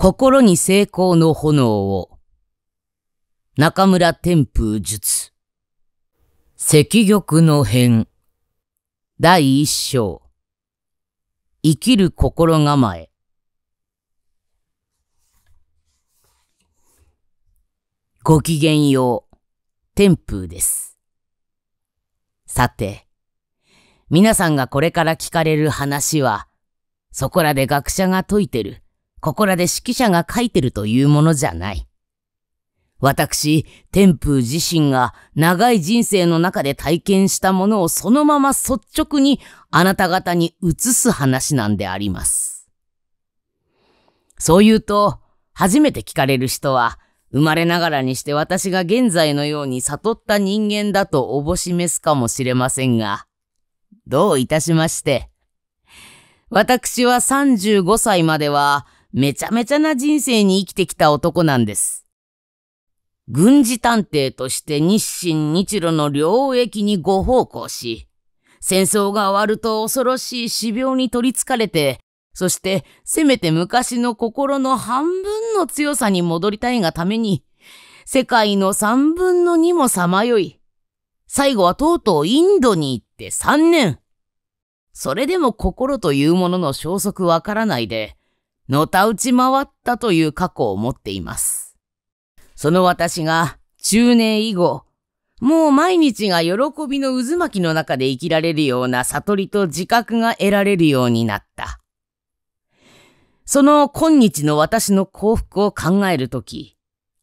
心に成功の炎を。中村天風術。赤玉の変。第一章。生きる心構え。ごきげんよう。天風です。さて、皆さんがこれから聞かれる話は、そこらで学者が解いてる。ここらで指揮者が書いてるというものじゃない。私、天風自身が長い人生の中で体験したものをそのまま率直にあなた方に移す話なんであります。そう言うと、初めて聞かれる人は、生まれながらにして私が現在のように悟った人間だとおぼしめすかもしれませんが、どういたしまして。私は35歳までは、めちゃめちゃな人生に生きてきた男なんです。軍事探偵として日清日露の領域にご奉公し、戦争が終わると恐ろしい死病に取りつかれて、そしてせめて昔の心の半分の強さに戻りたいがために、世界の三分の二もさまよい、最後はとうとうインドに行って三年。それでも心というものの消息わからないで、のたうち回ったという過去を持っています。その私が中年以後、もう毎日が喜びの渦巻きの中で生きられるような悟りと自覚が得られるようになった。その今日の私の幸福を考えるとき、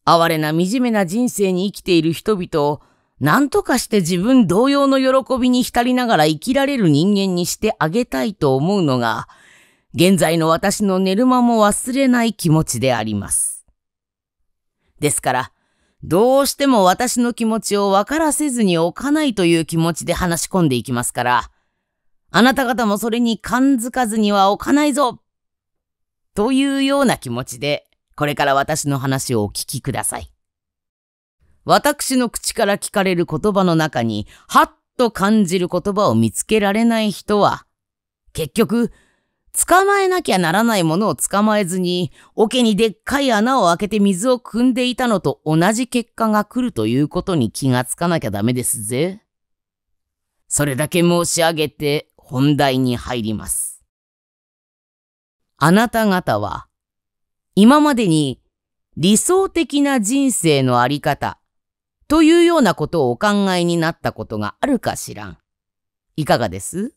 哀れな惨めな人生に生きている人々を何とかして自分同様の喜びに浸りながら生きられる人間にしてあげたいと思うのが、現在の私の寝る間も忘れない気持ちであります。ですから、どうしても私の気持ちを分からせずに置かないという気持ちで話し込んでいきますから、あなた方もそれに感づかずには置かないぞというような気持ちで、これから私の話をお聞きください。私の口から聞かれる言葉の中に、はっと感じる言葉を見つけられない人は、結局、捕まえなきゃならないものを捕まえずに、桶にでっかい穴を開けて水を汲んでいたのと同じ結果が来るということに気がつかなきゃダメですぜ。それだけ申し上げて本題に入ります。あなた方は、今までに理想的な人生のあり方というようなことをお考えになったことがあるかしらん。いかがです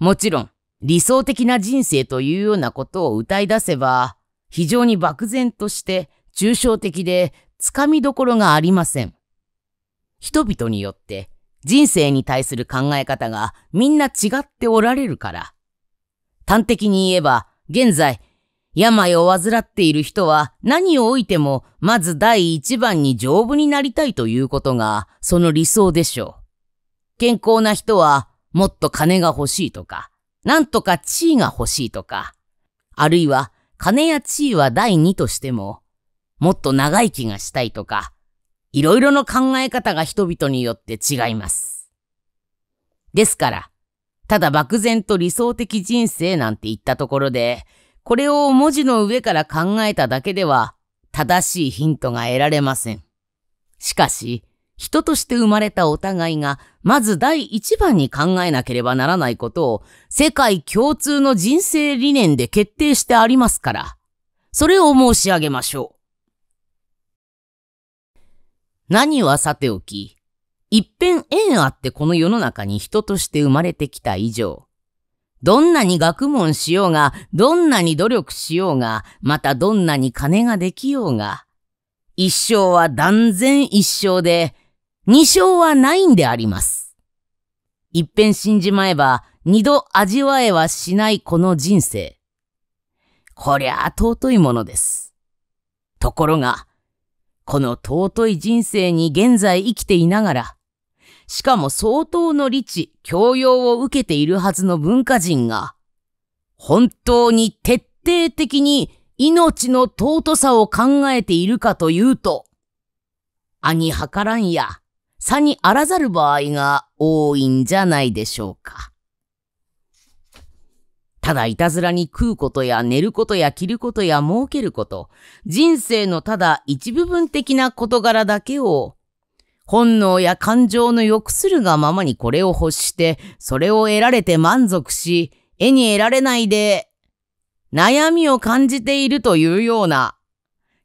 もちろん、理想的な人生というようなことを歌い出せば、非常に漠然として抽象的でつかみどころがありません。人々によって人生に対する考え方がみんな違っておられるから。端的に言えば、現在、病を患っている人は何をおいてもまず第一番に丈夫になりたいということがその理想でしょう。健康な人はもっと金が欲しいとか、なんとか地位が欲しいとか、あるいは金や地位は第二としても、もっと長生きがしたいとか、いろいろの考え方が人々によって違います。ですから、ただ漠然と理想的人生なんて言ったところで、これを文字の上から考えただけでは正しいヒントが得られません。しかし、人として生まれたお互いが、まず第一番に考えなければならないことを、世界共通の人生理念で決定してありますから、それを申し上げましょう。何はさておき、一辺縁あってこの世の中に人として生まれてきた以上、どんなに学問しようが、どんなに努力しようが、またどんなに金ができようが、一生は断然一生で、二勝はないんであります。一遍死んじまえば二度味わえはしないこの人生。こりゃあ尊いものです。ところが、この尊い人生に現在生きていながら、しかも相当の理知、教養を受けているはずの文化人が、本当に徹底的に命の尊さを考えているかというと、兄計らんや、差にあらざる場合が多いんじゃないでしょうか。ただいたずらに食うことや寝ることや着ることや儲けること、人生のただ一部分的な事柄だけを、本能や感情の欲するがままにこれを欲して、それを得られて満足し、絵に得られないで、悩みを感じているというような、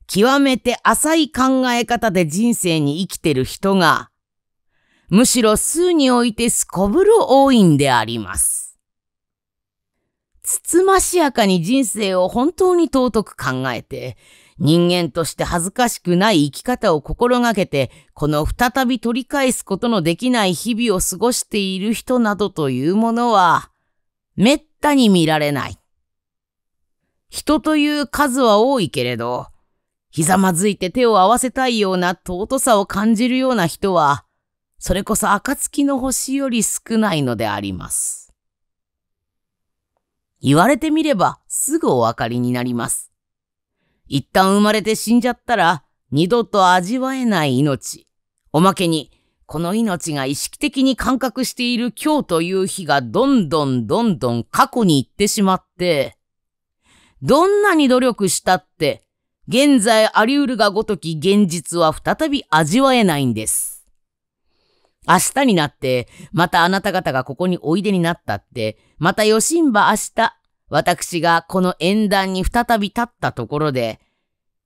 極めて浅い考え方で人生に生きてる人が、むしろ数においてすこぶる多いんであります。つつましやかに人生を本当に尊く考えて、人間として恥ずかしくない生き方を心がけて、この再び取り返すことのできない日々を過ごしている人などというものは、めったに見られない。人という数は多いけれど、ひざまずいて手を合わせたいような尊さを感じるような人は、それこそ暁の星より少ないのであります。言われてみればすぐお分かりになります。一旦生まれて死んじゃったら二度と味わえない命。おまけに、この命が意識的に感覚している今日という日がどんどんどんどん過去に行ってしまって、どんなに努力したって、現在あり得るがごとき現実は再び味わえないんです。明日になって、またあなた方がここにおいでになったって、またよしんば明日、私がこの縁談に再び立ったところで、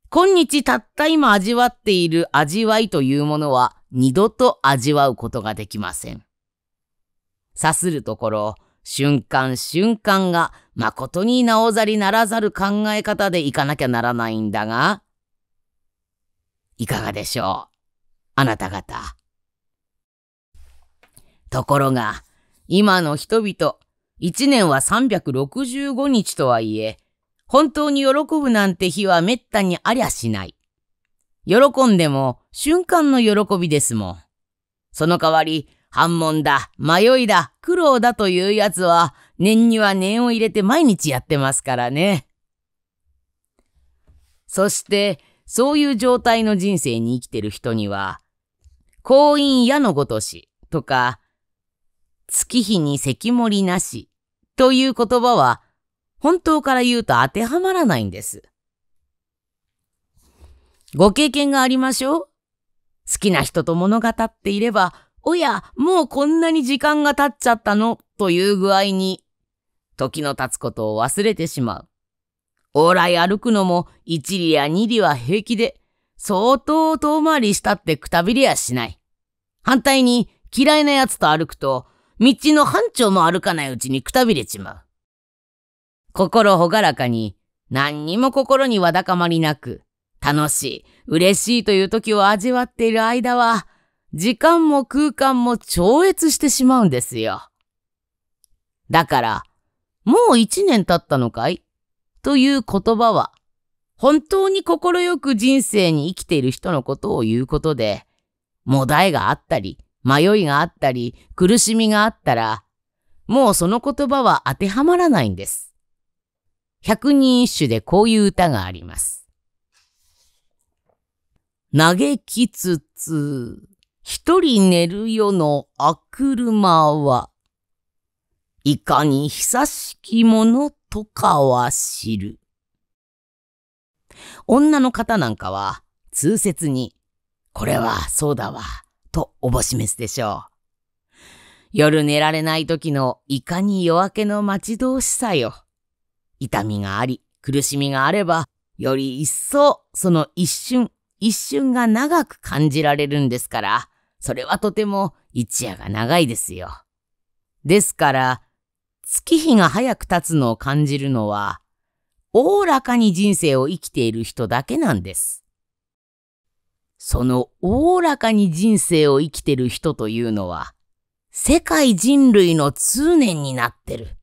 今日たった今味わっている味わいというものは二度と味わうことができません。さするところ、瞬間瞬間が誠になおざりならざる考え方でいかなきゃならないんだが、いかがでしょうあなた方。ところが、今の人々、一年は365日とはいえ、本当に喜ぶなんて日は滅多にありゃしない。喜んでも瞬間の喜びですもん。その代わり、反問だ、迷いだ、苦労だというやつは、念には念を入れて毎日やってますからね。そして、そういう状態の人生に生きてる人には、幸運やのごとしとか、月日に積もりなしという言葉は本当から言うと当てはまらないんです。ご経験がありましょう好きな人と物語っていれば、おや、もうこんなに時間が経っちゃったのという具合に、時の経つことを忘れてしまう。往来歩くのも一里や二里は平気で、相当遠回りしたってくたびれやしない。反対に嫌いな奴と歩くと、道の班長も歩かないうちにくたびれちまう。心ほがらかに、何にも心にわだかまりなく、楽しい、嬉しいという時を味わっている間は、時間も空間も超越してしまうんですよ。だから、もう一年経ったのかいという言葉は、本当に快く人生に生きている人のことを言うことで、もだえがあったり、迷いがあったり苦しみがあったら、もうその言葉は当てはまらないんです。百人一首でこういう歌があります。嘆きつつ、一人寝る夜のあくるまは、いかに久しきものとかは知る。女の方なんかは、通説に、これはそうだわ。とおぼしめすでしょう。夜寝られない時のいかに夜明けの待ち遠しさよ。痛みがあり、苦しみがあれば、より一層その一瞬、一瞬が長く感じられるんですから、それはとても一夜が長いですよ。ですから、月日が早く経つのを感じるのは、おおらかに人生を生きている人だけなんです。そのおおらかに人生を生きてる人というのは、世界人類の通念になってる。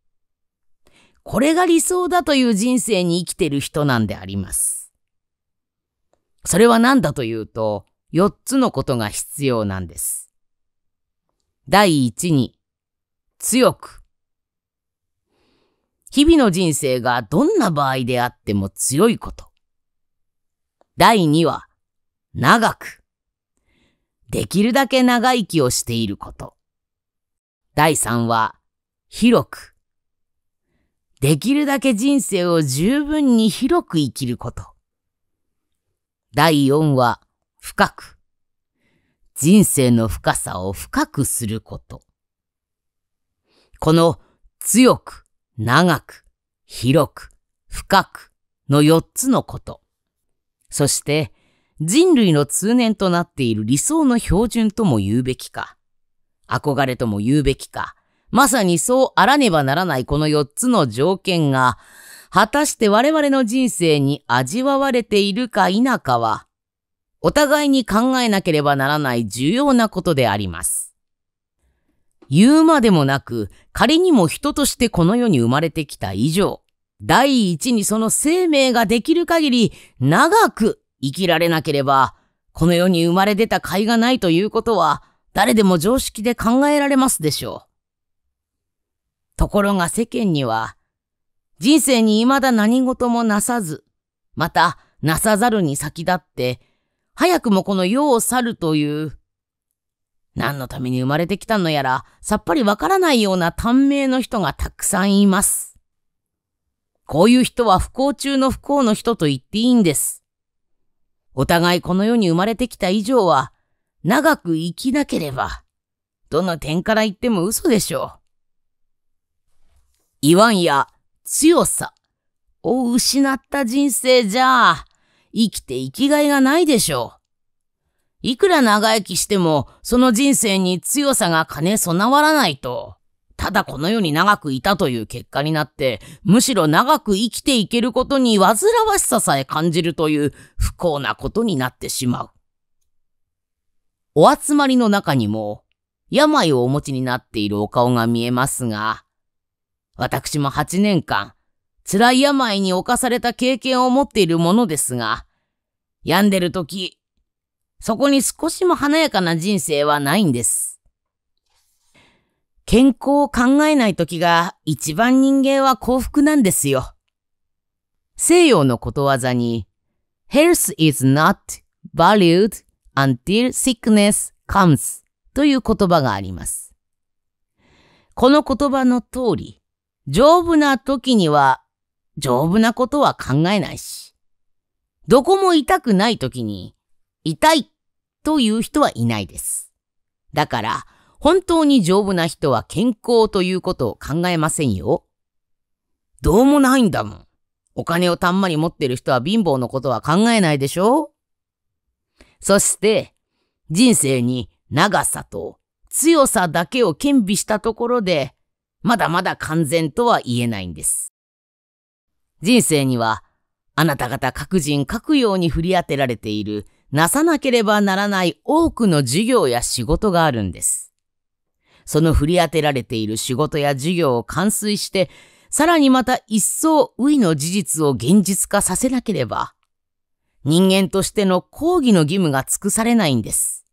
これが理想だという人生に生きてる人なんであります。それは何だというと、4つのことが必要なんです。第一に、強く。日々の人生がどんな場合であっても強いこと。第2は、長く。できるだけ長生きをしていること。第3は、広く。できるだけ人生を十分に広く生きること。第4は、深く。人生の深さを深くすること。この、強く、長く、広く、深くの4つのこと。そして、人類の通念となっている理想の標準とも言うべきか、憧れとも言うべきか、まさにそうあらねばならないこの4つの条件が、果たして我々の人生に味わわれているか否かは、お互いに考えなければならない重要なことであります。言うまでもなく、仮にも人としてこの世に生まれてきた以上、第一にその生命ができる限り長く生きられなければ、この世に生まれ出た甲斐がないということは、誰でも常識で考えられますでしょう。ところが世間には、人生に未だ何事もなさず、またなさざるに先立って、早くもこの世を去るという、何のために生まれてきたのやら、さっぱりわからないような短命の人がたくさんいます。こういう人は不幸中の不幸の人と言っていいんです。お互いこの世に生まれてきた以上は、長く生きなければ、どの点から言っても嘘でしょう。言わんや強さを失った人生じゃあ、生きて生きがいがないでしょう。いくら長生きしても、その人生に強さが兼ね備わらないと、ただこの世に長くいたという結果になって、むしろ長く生きていけることに煩わしささえ感じるという不幸なことになってしまう。お集まりの中にも、病をお持ちになっているお顔が見えますが、私も8年間、辛い病に侵された経験を持っているものですが、病んでる時、そこに少しも華やかな人生はないんです。健康を考えない時が一番人間は幸福なんですよ。西洋のことわざに Health is not valued until sickness comes という言葉があります。この言葉の通り、丈夫な時には丈夫なことは考えないし、どこも痛くない時に痛いという人はいないです。だから、本当に丈夫な人は健康ということを考えませんよ。どうもないんだもん。お金をたんまり持ってる人は貧乏のことは考えないでしょそして、人生に長さと強さだけを兼備したところで、まだまだ完全とは言えないんです。人生には、あなた方各人各ように振り当てられている、なさなければならない多くの授業や仕事があるんです。その振り当てられている仕事や事業を完遂して、さらにまた一層ウイの事実を現実化させなければ、人間としての抗議の義務が尽くされないんです。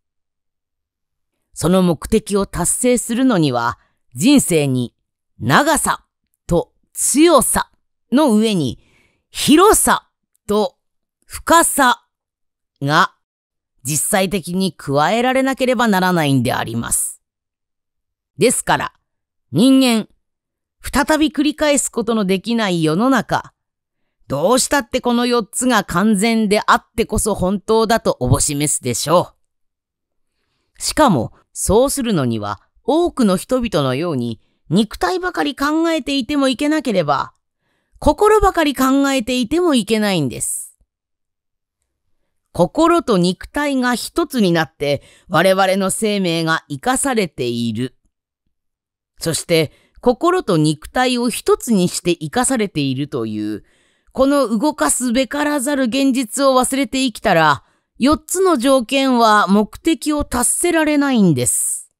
その目的を達成するのには、人生に長さと強さの上に広さと深さが実際的に加えられなければならないんであります。ですから、人間、再び繰り返すことのできない世の中、どうしたってこの四つが完全であってこそ本当だとおぼしめすでしょう。しかも、そうするのには、多くの人々のように、肉体ばかり考えていてもいけなければ、心ばかり考えていてもいけないんです。心と肉体が一つになって我々の生命が生かされているそして心と肉体を一つにして生かされているという、この動かすべからざる現実を忘れて生きたら、4つの条件は目的を達せられないんです。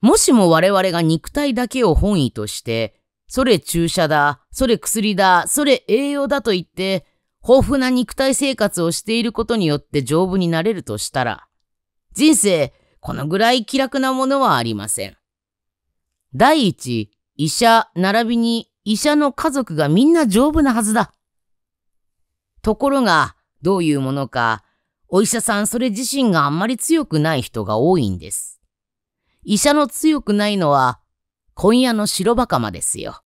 もしも我々が肉体だけを本意として、それ注射だ、それ薬だ、それ栄養だと言って、豊富な肉体生活をしていることによって丈夫になれるとしたら、人生、このぐらい気楽なものはありません。第一、医者並びに医者の家族がみんな丈夫なはずだ。ところが、どういうものか、お医者さんそれ自身があんまり強くない人が多いんです。医者の強くないのは、今夜の白バカマですよ。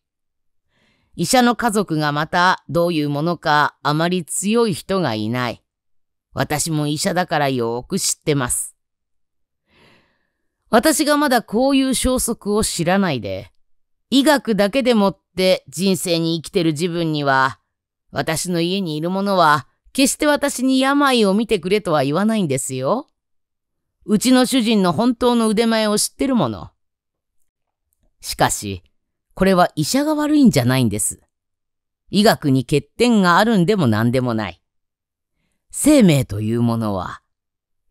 医者の家族がまたどういうものかあまり強い人がいない。私も医者だからよーく知ってます。私がまだこういう消息を知らないで、医学だけでもって人生に生きてる自分には、私の家にいる者は決して私に病を見てくれとは言わないんですよ。うちの主人の本当の腕前を知ってるもの。しかし、これは医者が悪いんじゃないんです。医学に欠点があるんでも何でもない。生命というものは、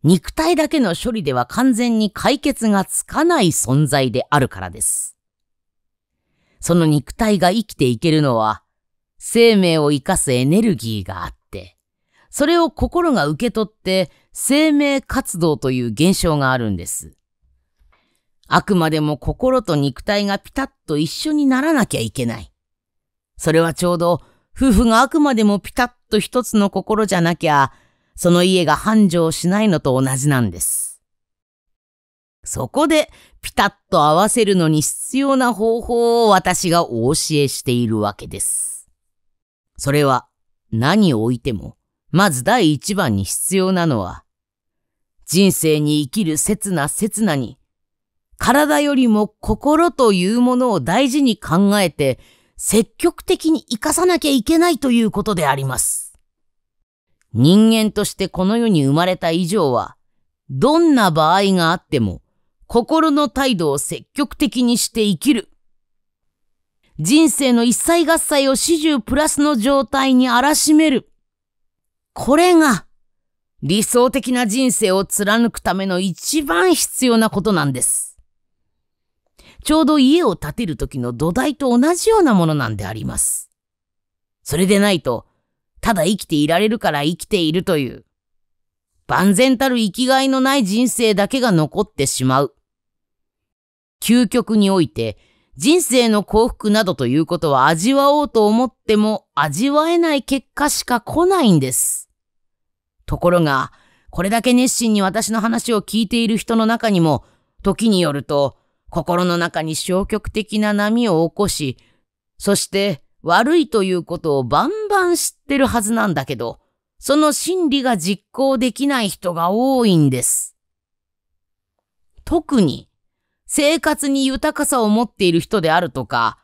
肉体だけの処理では完全に解決がつかない存在であるからです。その肉体が生きていけるのは、生命を生かすエネルギーがあって、それを心が受け取って生命活動という現象があるんです。あくまでも心と肉体がピタッと一緒にならなきゃいけない。それはちょうど夫婦があくまでもピタッと一つの心じゃなきゃその家が繁盛しないのと同じなんです。そこで、ピタッと合わせるのに必要な方法を私がお教えしているわけです。それは、何を置いても、まず第一番に必要なのは、人生に生きる刹那刹那に、体よりも心というものを大事に考えて、積極的に生かさなきゃいけないということであります。人間としてこの世に生まれた以上は、どんな場合があっても、心の態度を積極的にして生きる。人生の一切合切を始終プラスの状態に荒らしめる。これが、理想的な人生を貫くための一番必要なことなんです。ちょうど家を建てる時の土台と同じようなものなんであります。それでないと、ただ生きていられるから生きているという、万全たる生きがいのない人生だけが残ってしまう。究極において、人生の幸福などということは味わおうと思っても味わえない結果しか来ないんです。ところが、これだけ熱心に私の話を聞いている人の中にも、時によると、心の中に消極的な波を起こし、そして悪いということをバンバン知ってるはずなんだけど、その心理が実行できない人が多いんです。特に、生活に豊かさを持っている人であるとか、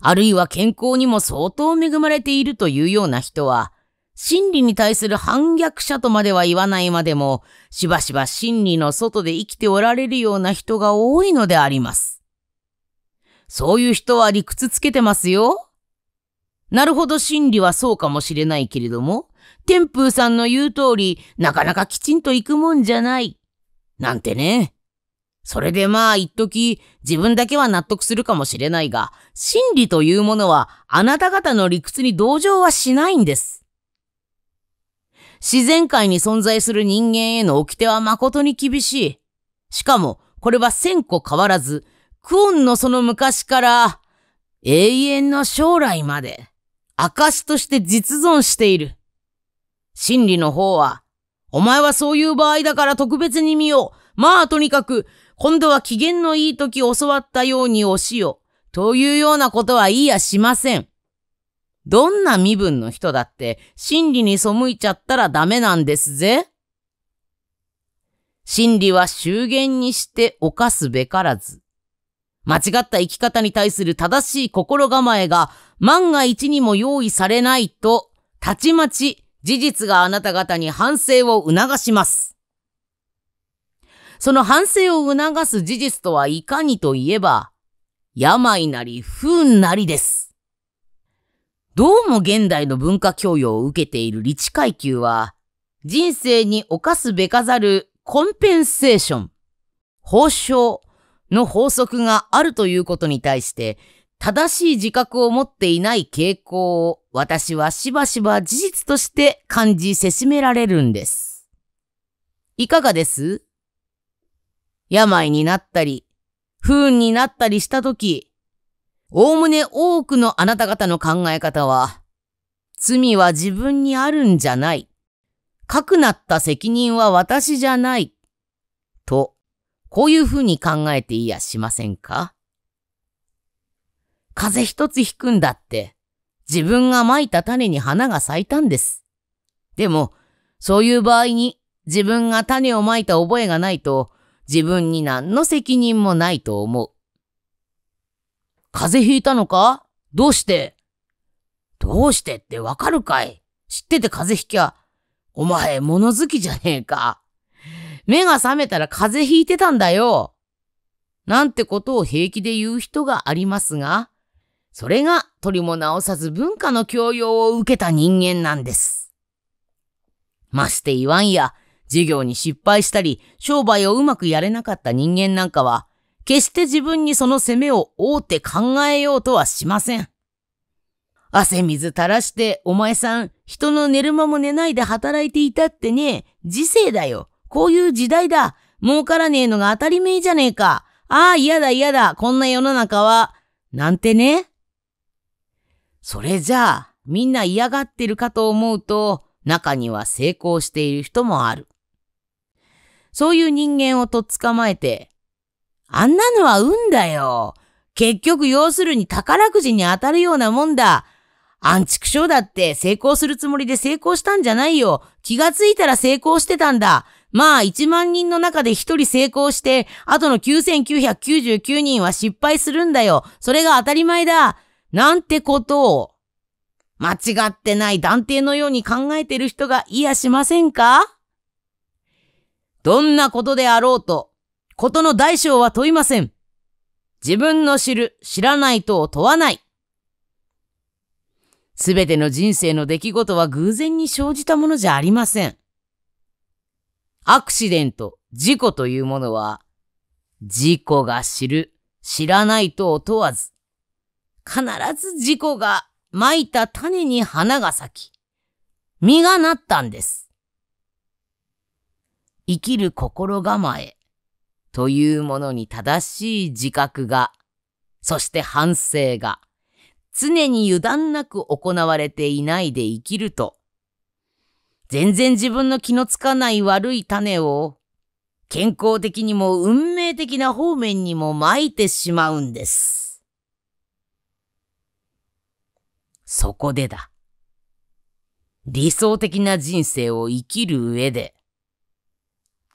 あるいは健康にも相当恵まれているというような人は、真理に対する反逆者とまでは言わないまでも、しばしば真理の外で生きておられるような人が多いのであります。そういう人は理屈つけてますよ。なるほど真理はそうかもしれないけれども、天風さんの言う通り、なかなかきちんと行くもんじゃない。なんてね。それでまあ一時自分だけは納得するかもしれないが、真理というものはあなた方の理屈に同情はしないんです。自然界に存在する人間への掟は誠に厳しい。しかも、これは千個変わらず、クオンのその昔から、永遠の将来まで。証として実存している。真理の方は、お前はそういう場合だから特別に見よう。まあとにかく、今度は機嫌のいい時教わったように押しよ。う。というようなことは言いやしません。どんな身分の人だって真理に背いちゃったらダメなんですぜ。真理は終言にして犯すべからず。間違った生き方に対する正しい心構えが万が一にも用意されないと、たちまち事実があなた方に反省を促します。その反省を促す事実とはいかにといえば、病なり不運なりです。どうも現代の文化教養を受けている理智階級は、人生に犯すべかざるコンペンセーション、報証、の法則があるということに対して、正しい自覚を持っていない傾向を私はしばしば事実として感じせしめられるんです。いかがです病になったり、不運になったりしたとき、おおむね多くのあなた方の考え方は、罪は自分にあるんじゃない。かくなった責任は私じゃない。とこういうふうに考えていやしませんか風一つひくんだって、自分がまいた種に花が咲いたんです。でも、そういう場合に自分が種をまいた覚えがないと、自分に何の責任もないと思う。風邪ひいたのかどうしてどうしてってわかるかい知ってて風邪ひきゃ、お前物好きじゃねえか。目が覚めたら風邪ひいてたんだよ。なんてことを平気で言う人がありますが、それが取りも直さず文化の教養を受けた人間なんです。まして言わんや、授業に失敗したり、商売をうまくやれなかった人間なんかは、決して自分にその責めを負うて考えようとはしません。汗水垂らして、お前さん、人の寝る間も寝ないで働いていたってね、時世だよ。こういう時代だ。儲からねえのが当たり前じゃねえか。ああ、嫌だ嫌だ。こんな世の中は。なんてね。それじゃあ、みんな嫌がってるかと思うと、中には成功している人もある。そういう人間をとっ捕まえて、あんなのは運だよ。結局要するに宝くじに当たるようなもんだ。アンチクショだって成功するつもりで成功したんじゃないよ。気がついたら成功してたんだ。まあ1万人の中で1人成功して、あとの9999人は失敗するんだよ。それが当たり前だ。なんてことを、間違ってない断定のように考えてる人がいやしませんかどんなことであろうと、ことの大小は問いません。自分の知る、知らないとを問わない。すべての人生の出来事は偶然に生じたものじゃありません。アクシデント、事故というものは、事故が知る、知らないとを問わず、必ず事故がまいた種に花が咲き、実がなったんです。生きる心構えというものに正しい自覚が、そして反省が、常に油断なく行われていないで生きると、全然自分の気のつかない悪い種を、健康的にも運命的な方面にも撒いてしまうんです。そこでだ。理想的な人生を生きる上で、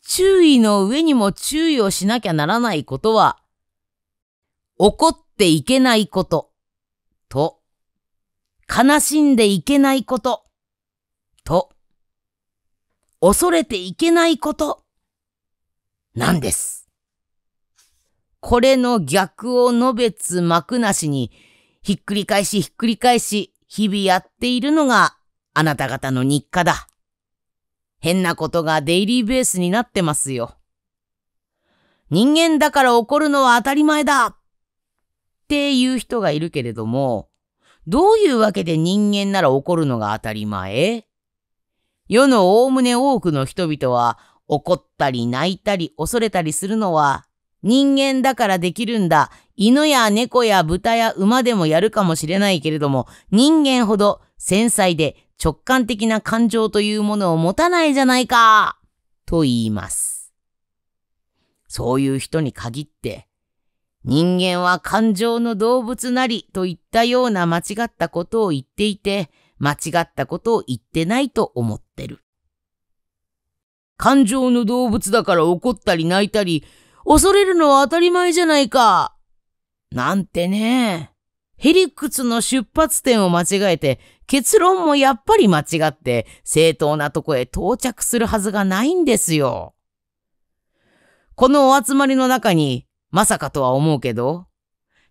注意の上にも注意をしなきゃならないことは、怒っていけないこと、と、悲しんでいけないこと、と、恐れていけないことなんです。これの逆を述べつ幕なしに、ひっくり返しひっくり返し、日々やっているのがあなた方の日課だ。変なことがデイリーベースになってますよ。人間だから怒るのは当たり前だっていう人がいるけれども、どういうわけで人間なら怒るのが当たり前世のおおむね多くの人々は怒ったり泣いたり恐れたりするのは人間だからできるんだ。犬や猫や豚や馬でもやるかもしれないけれども、人間ほど繊細で直感的な感情というものを持たないじゃないか、と言います。そういう人に限って、人間は感情の動物なりといったような間違ったことを言っていて、間違ったことを言ってないと思ってる。感情の動物だから怒ったり泣いたり、恐れるのは当たり前じゃないか。なんてね。ヘリクツの出発点を間違えて、結論もやっぱり間違って、正当なとこへ到着するはずがないんですよ。このお集まりの中に、まさかとは思うけど、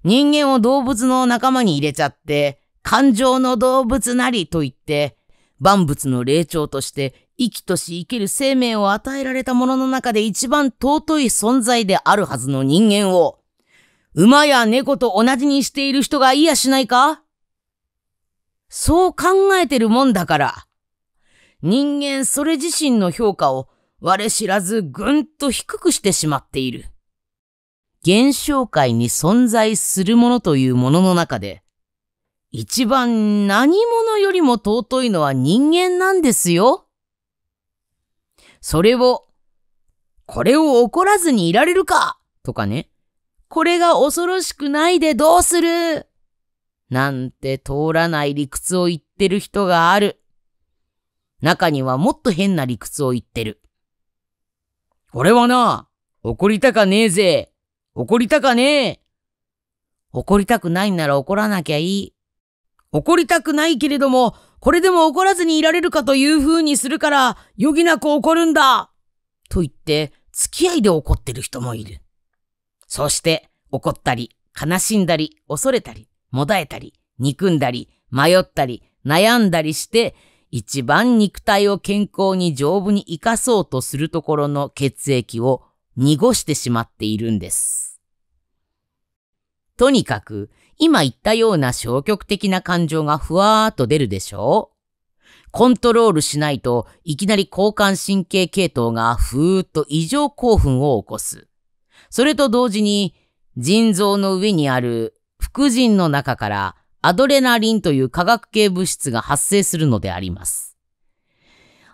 人間を動物の仲間に入れちゃって、感情の動物なりと言って、万物の霊長として生きとし生ける生命を与えられたものの中で一番尊い存在であるはずの人間を、馬や猫と同じにしている人がいやしないかそう考えてるもんだから、人間それ自身の評価を我知らずぐんと低くしてしまっている。現象界に存在するものというものの中で、一番何者よりも尊いのは人間なんですよ。それを、これを怒らずにいられるかとかね。これが恐ろしくないでどうするなんて通らない理屈を言ってる人がある。中にはもっと変な理屈を言ってる。俺はな、怒りたかねえぜ。怒りたかねえ。怒りたくないんなら怒らなきゃいい。怒りたくないけれども、これでも怒らずにいられるかという風にするから、余儀なく怒るんだと言って、付き合いで怒ってる人もいる。そして、怒ったり、悲しんだり、恐れたり、もだえたり、憎んだり、迷ったり、悩んだりして、一番肉体を健康に丈夫に生かそうとするところの血液を濁してしまっているんです。とにかく、今言ったような消極的な感情がふわーっと出るでしょうコントロールしないといきなり交感神経系統がふーっと異常興奮を起こす。それと同時に腎臓の上にある副腎の中からアドレナリンという化学系物質が発生するのであります。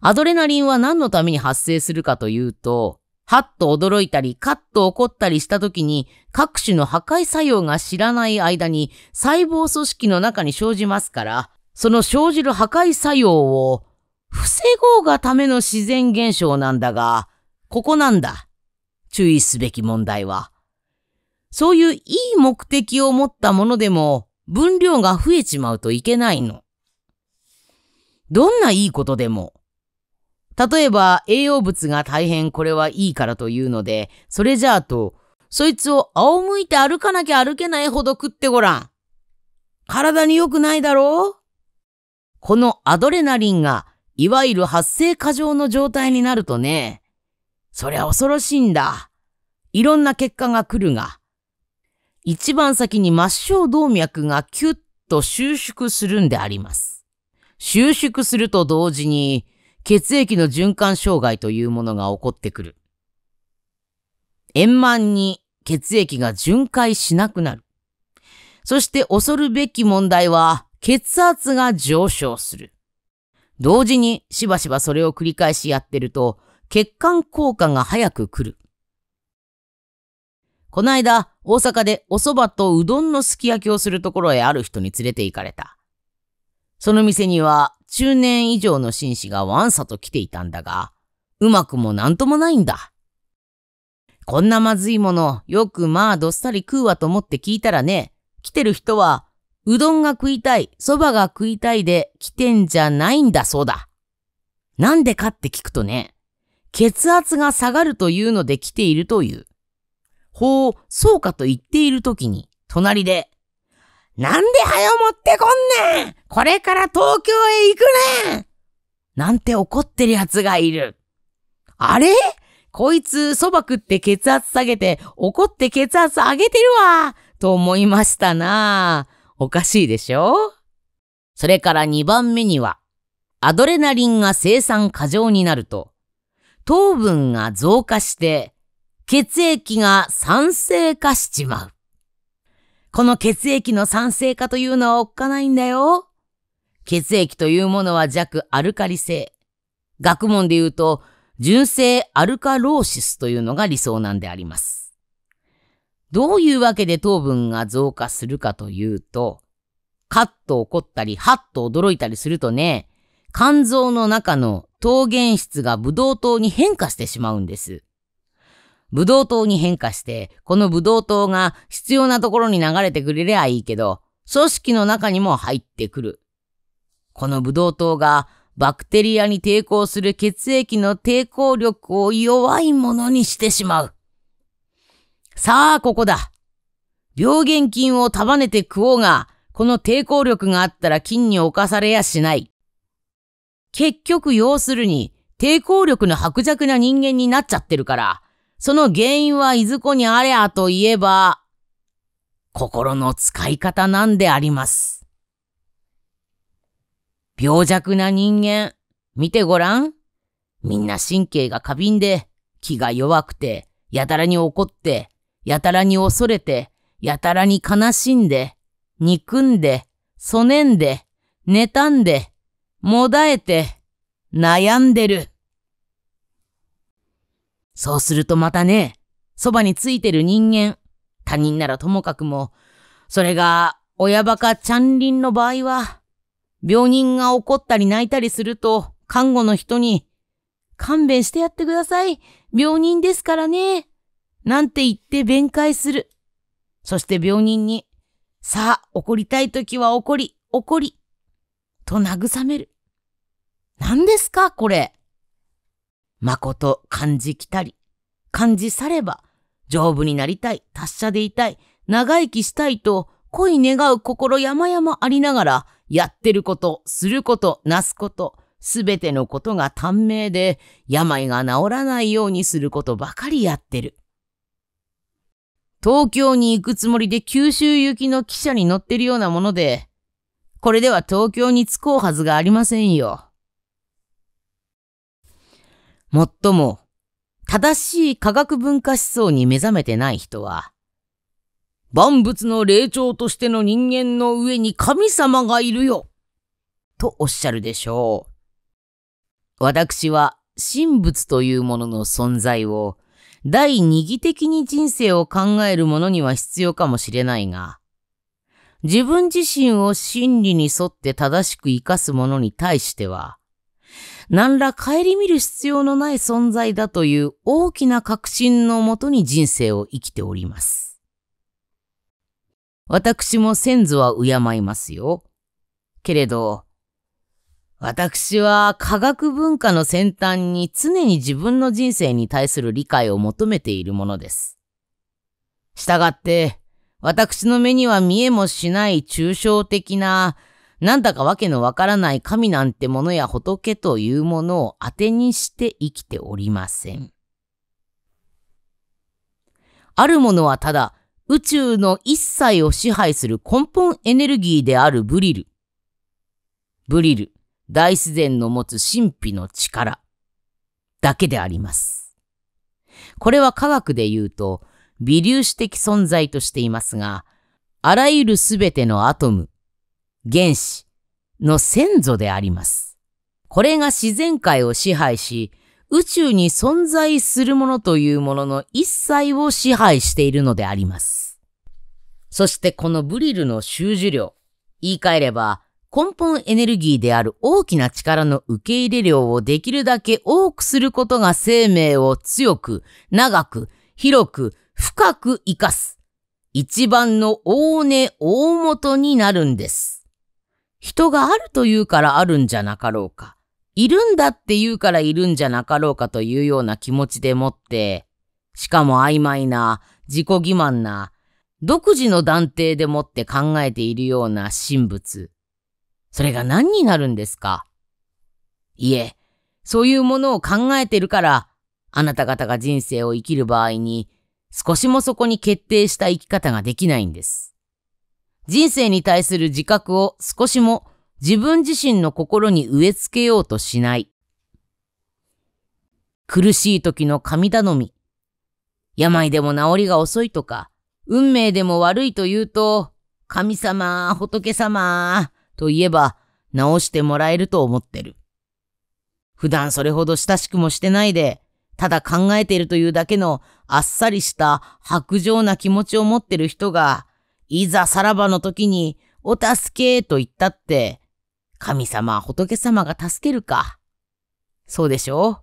アドレナリンは何のために発生するかというと、はっと驚いたり、カッと怒ったりした時に、各種の破壊作用が知らない間に細胞組織の中に生じますから、その生じる破壊作用を防ごうがための自然現象なんだが、ここなんだ。注意すべき問題は。そういういい目的を持ったものでも分量が増えちまうといけないの。どんないいことでも例えば栄養物が大変これはいいからというので、それじゃあと、そいつを仰向いて歩かなきゃ歩けないほど食ってごらん。体に良くないだろうこのアドレナリンが、いわゆる発生過剰の状態になるとね、そりゃ恐ろしいんだ。いろんな結果が来るが、一番先に末梢動脈がキュッと収縮するんであります。収縮すると同時に、血液の循環障害というものが起こってくる。円満に血液が巡回しなくなる。そして恐るべき問題は血圧が上昇する。同時にしばしばそれを繰り返しやってると血管硬化が早く来る。この間、大阪でお蕎麦とうどんのすき焼きをするところへある人に連れて行かれた。その店には中年以上の紳士がわんさと来ていたんだが、うまくもなんともないんだ。こんなまずいもの、よくまあどっさり食うわと思って聞いたらね、来てる人は、うどんが食いたい、蕎麦が食いたいで来てんじゃないんだそうだ。なんでかって聞くとね、血圧が下がるというので来ているという。ほう、そうかと言っているときに、隣で、なんで早持ってこんねんこれから東京へ行くねんなんて怒ってる奴がいる。あれこいつ蕎麦食って血圧下げて怒って血圧上げてるわと思いましたな。おかしいでしょそれから2番目には、アドレナリンが生産過剰になると、糖分が増加して、血液が酸性化しちまう。この血液の酸性化というのはおっかないんだよ。血液というものは弱アルカリ性。学問で言うと、純正アルカローシスというのが理想なんであります。どういうわけで糖分が増加するかというと、カッと怒ったり、ハッと驚いたりするとね、肝臓の中の糖原質がブドウ糖に変化してしまうんです。ブドウ糖に変化して、このブドウ糖が必要なところに流れてくれりゃいいけど、組織の中にも入ってくる。このブドウ糖がバクテリアに抵抗する血液の抵抗力を弱いものにしてしまう。さあ、ここだ。病原菌を束ねて食おうが、この抵抗力があったら菌に侵されやしない。結局要するに、抵抗力の薄弱な人間になっちゃってるから、その原因はいずこにあれゃといえば、心の使い方なんであります。病弱な人間、見てごらん。みんな神経が過敏で、気が弱くて、やたらに怒って、やたらに恐れて、やたらに悲しんで、憎んで、そねんで、妬んで、もだえて、悩んでる。そうするとまたね、そばについてる人間、他人ならともかくも、それが親バカちゃんりんの場合は、病人が怒ったり泣いたりすると、看護の人に、勘弁してやってください。病人ですからね。なんて言って弁解する。そして病人に、さあ、怒りたい時は怒り、怒り、と慰める。何ですか、これ。誠感じきたり、感じされば、丈夫になりたい、達者でいたい、長生きしたいと、恋願う心山々ありながら、やってること、すること、なすこと、すべてのことが短命で、病が治らないようにすることばかりやってる。東京に行くつもりで九州行きの汽車に乗ってるようなもので、これでは東京に着こうはずがありませんよ。もっとも、正しい科学文化思想に目覚めてない人は、万物の霊長としての人間の上に神様がいるよとおっしゃるでしょう。私は神仏というものの存在を第二義的に人生を考えるものには必要かもしれないが、自分自身を真理に沿って正しく生かすものに対しては、何ら顧みる必要のない存在だという大きな確信のもとに人生を生きております。私も先祖は敬いますよ。けれど、私は科学文化の先端に常に自分の人生に対する理解を求めているものです。従って、私の目には見えもしない抽象的ななんだかわけのわからない神なんてものや仏というものを当てにして生きておりません。あるものはただ宇宙の一切を支配する根本エネルギーであるブリル。ブリル、大自然の持つ神秘の力だけであります。これは科学で言うと微粒子的存在としていますが、あらゆるすべてのアトム、原始の先祖であります。これが自然界を支配し、宇宙に存在するものというものの一切を支配しているのであります。そしてこのブリルの収受量、言い換えれば根本エネルギーである大きな力の受け入れ量をできるだけ多くすることが生命を強く、長く、広く、深く活かす。一番の大根大元になるんです。人があると言うからあるんじゃなかろうか。いるんだって言うからいるんじゃなかろうかというような気持ちでもって、しかも曖昧な、自己欺瞞な、独自の断定でもって考えているような神仏。それが何になるんですかいえ、そういうものを考えてるから、あなた方が人生を生きる場合に、少しもそこに決定した生き方ができないんです。人生に対する自覚を少しも自分自身の心に植え付けようとしない。苦しい時の神頼み。病でも治りが遅いとか、運命でも悪いと言うと、神様、仏様、と言えば治してもらえると思ってる。普段それほど親しくもしてないで、ただ考えているというだけのあっさりした薄情な気持ちを持ってる人が、いざさらばの時に、お助けと言ったって、神様、仏様が助けるか。そうでしょう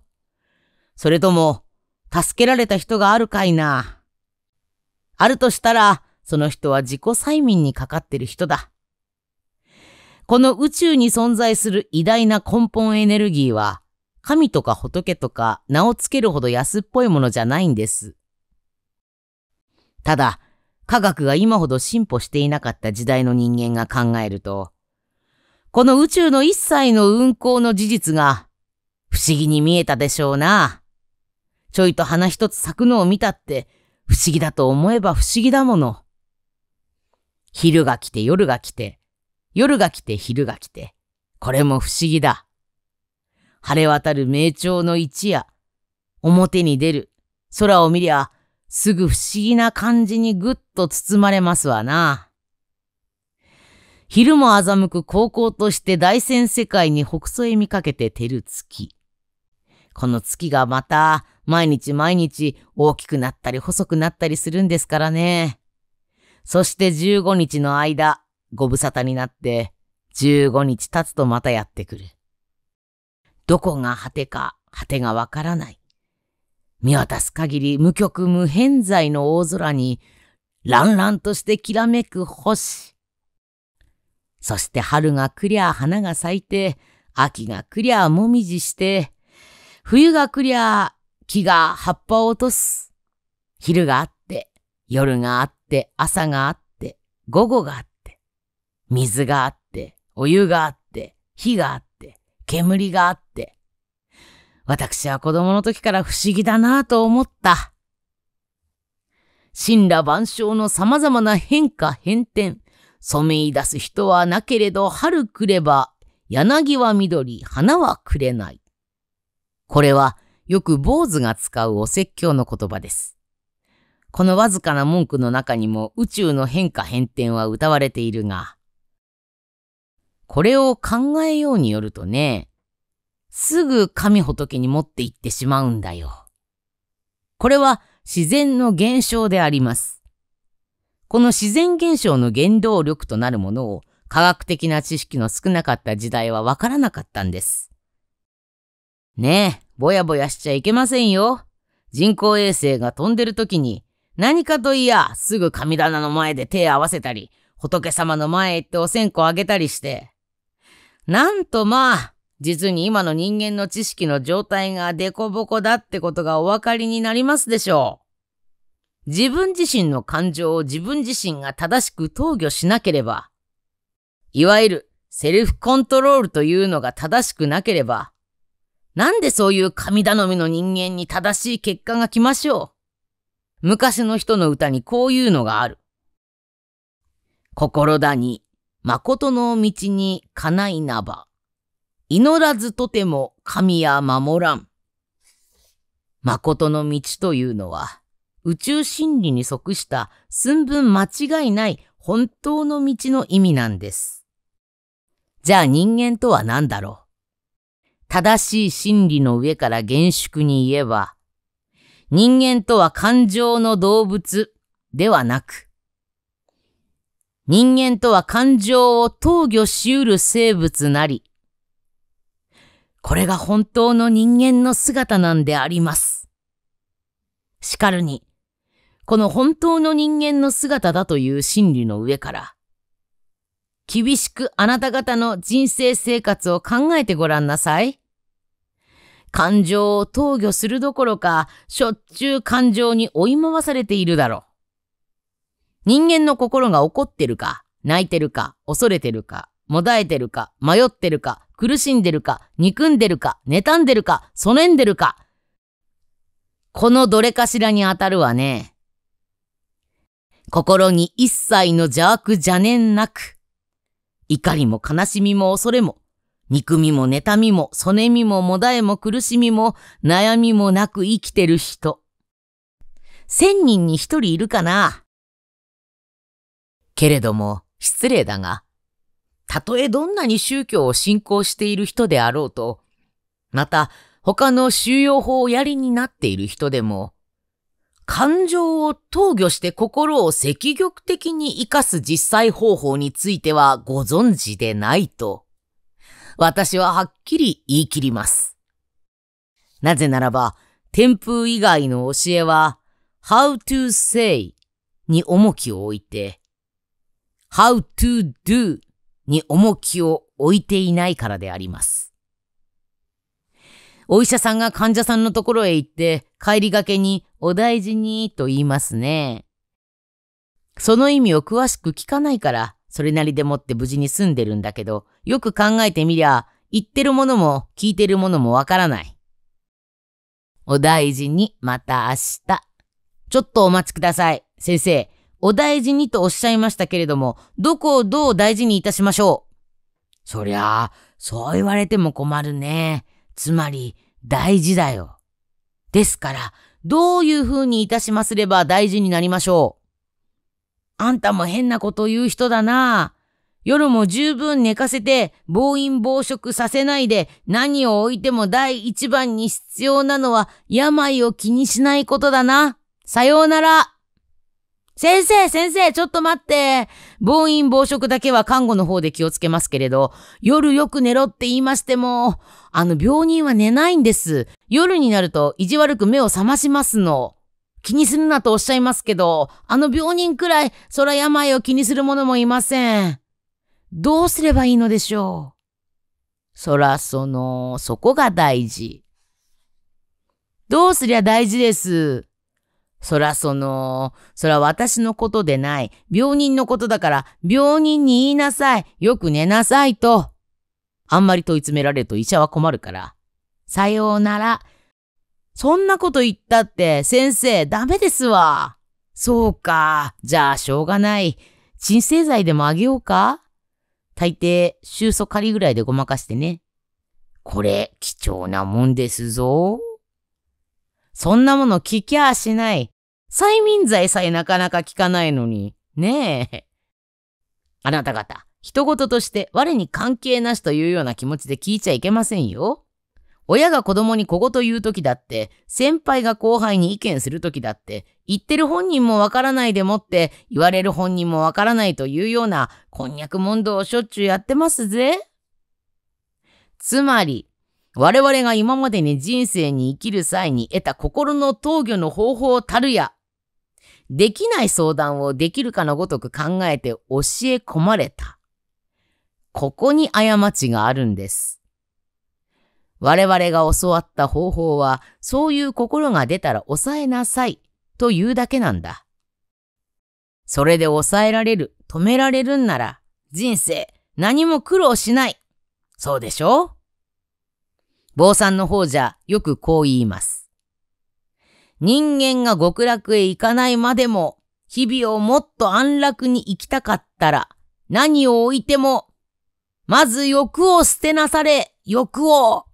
それとも、助けられた人があるかいな。あるとしたら、その人は自己催眠にかかってる人だ。この宇宙に存在する偉大な根本エネルギーは、神とか仏とか名をつけるほど安っぽいものじゃないんです。ただ、科学が今ほど進歩していなかった時代の人間が考えると、この宇宙の一切の運行の事実が不思議に見えたでしょうな。ちょいと花一つ咲くのを見たって不思議だと思えば不思議だもの。昼が来て夜が来て、夜が来て昼が来て、これも不思議だ。晴れ渡る明朝の一夜、表に出る、空を見りゃすぐ不思議な感じにぐっと包まれますわな。昼も欺く高校として大仙世界に北曽へ見かけて照る月。この月がまた毎日毎日大きくなったり細くなったりするんですからね。そして15日の間、ご無沙汰になって15日経つとまたやってくる。どこが果てか果てがわからない。見渡す限り無極無偏在の大空に、乱々としてきらめく星。そして春が来りゃ花が咲いて、秋が来りゃもみじして、冬が来りゃ木が葉っぱを落とす。昼があって、夜があって、朝があって、午後があって、水があって、お湯があって、火があって、煙があって、私は子供の時から不思議だなぁと思った。神羅万象の様々な変化変転、染め出す人はなけれど春来れば柳は緑、花はくれない。これはよく坊主が使うお説教の言葉です。このわずかな文句の中にも宇宙の変化変転は歌われているが、これを考えようによるとね、すぐ神仏に持って行ってしまうんだよ。これは自然の現象であります。この自然現象の原動力となるものを科学的な知識の少なかった時代はわからなかったんです。ねえ、ぼやぼやしちゃいけませんよ。人工衛星が飛んでる時に何かといやすぐ神棚の前で手合わせたり、仏様の前へ行ってお線香あげたりして。なんとまあ、実に今の人間の知識の状態がデコボコだってことがお分かりになりますでしょう。自分自身の感情を自分自身が正しく投与しなければ、いわゆるセルフコントロールというのが正しくなければ、なんでそういう神頼みの人間に正しい結果が来ましょう。昔の人の歌にこういうのがある。心だに、誠の道にかないなば。祈らずとても神や守らん。誠の道というのは、宇宙真理に即した寸分間違いない本当の道の意味なんです。じゃあ人間とは何だろう正しい真理の上から厳粛に言えば、人間とは感情の動物ではなく、人間とは感情を投与しうる生物なり、これが本当の人間の姿なんであります。しかるに、この本当の人間の姿だという真理の上から、厳しくあなた方の人生生活を考えてごらんなさい。感情を投与するどころか、しょっちゅう感情に追い回されているだろう。人間の心が怒ってるか、泣いてるか、恐れてるか、もだえてるか、迷ってるか、苦しんでるか、憎んでるか、妬んでるか、そねんでるか。このどれかしらに当たるわね。心に一切の邪悪邪念なく、怒りも悲しみも恐れも、憎みも妬みも、そねみももだえも苦しみも、悩みもなく生きてる人。千人に一人いるかなけれども、失礼だが、たとえどんなに宗教を信仰している人であろうと、また他の収容法をやりになっている人でも、感情を投御して心を積極的に活かす実際方法についてはご存知でないと、私ははっきり言い切ります。なぜならば、天風以外の教えは、how to say に重きを置いて、how to do に重きを置いていないからであります。お医者さんが患者さんのところへ行って帰りがけにお大事にと言いますね。その意味を詳しく聞かないからそれなりでもって無事に住んでるんだけどよく考えてみりゃ言ってるものも聞いてるものもわからない。お大事にまた明日。ちょっとお待ちください。先生、お大事にとおっしゃいましたけれども、どこをどう大事にいたしましょう。そりゃあ、そう言われても困るね。つまり、大事だよ。ですから、どういう風にいたしますれば大事になりましょう。あんたも変なこと言う人だな。夜も十分寝かせて、暴飲暴食させないで、何を置いても第一番に必要なのは、病を気にしないことだな。さようなら。先生、先生、ちょっと待って。暴飲暴食だけは看護の方で気をつけますけれど、夜よく寝ろって言いましても、あの病人は寝ないんです。夜になると意地悪く目を覚ましますの。気にするなとおっしゃいますけど、あの病人くらい、そら病を気にする者もいません。どうすればいいのでしょう。そら、その、そこが大事。どうすりゃ大事です。そらその、そら私のことでない。病人のことだから、病人に言いなさい。よく寝なさいと。あんまり問い詰められると医者は困るから。さようなら。そんなこと言ったって、先生、ダメですわ。そうか。じゃあ、しょうがない。鎮静剤でもあげようか大抵、収束仮ぐらいでごまかしてね。これ、貴重なもんですぞ。そんなもの聞きゃあしない。催眠剤さえなかなか効かないのに。ねえ。あなた方、人事として我に関係なしというような気持ちで聞いちゃいけませんよ。親が子供に小言言う時だって、先輩が後輩に意見する時だって、言ってる本人もわからないでもって、言われる本人もわからないというような、こんにゃく問答をしょっちゅうやってますぜ。つまり、我々が今までに人生に生きる際に得た心の投与の方法たるや、できない相談をできるかのごとく考えて教え込まれた。ここに過ちがあるんです。我々が教わった方法は、そういう心が出たら抑えなさいというだけなんだ。それで抑えられる、止められるんなら、人生、何も苦労しない。そうでしょ坊さんの方じゃよくこう言います。人間が極楽へ行かないまでも、日々をもっと安楽に生きたかったら、何を置いても、まず欲を捨てなされ、欲を。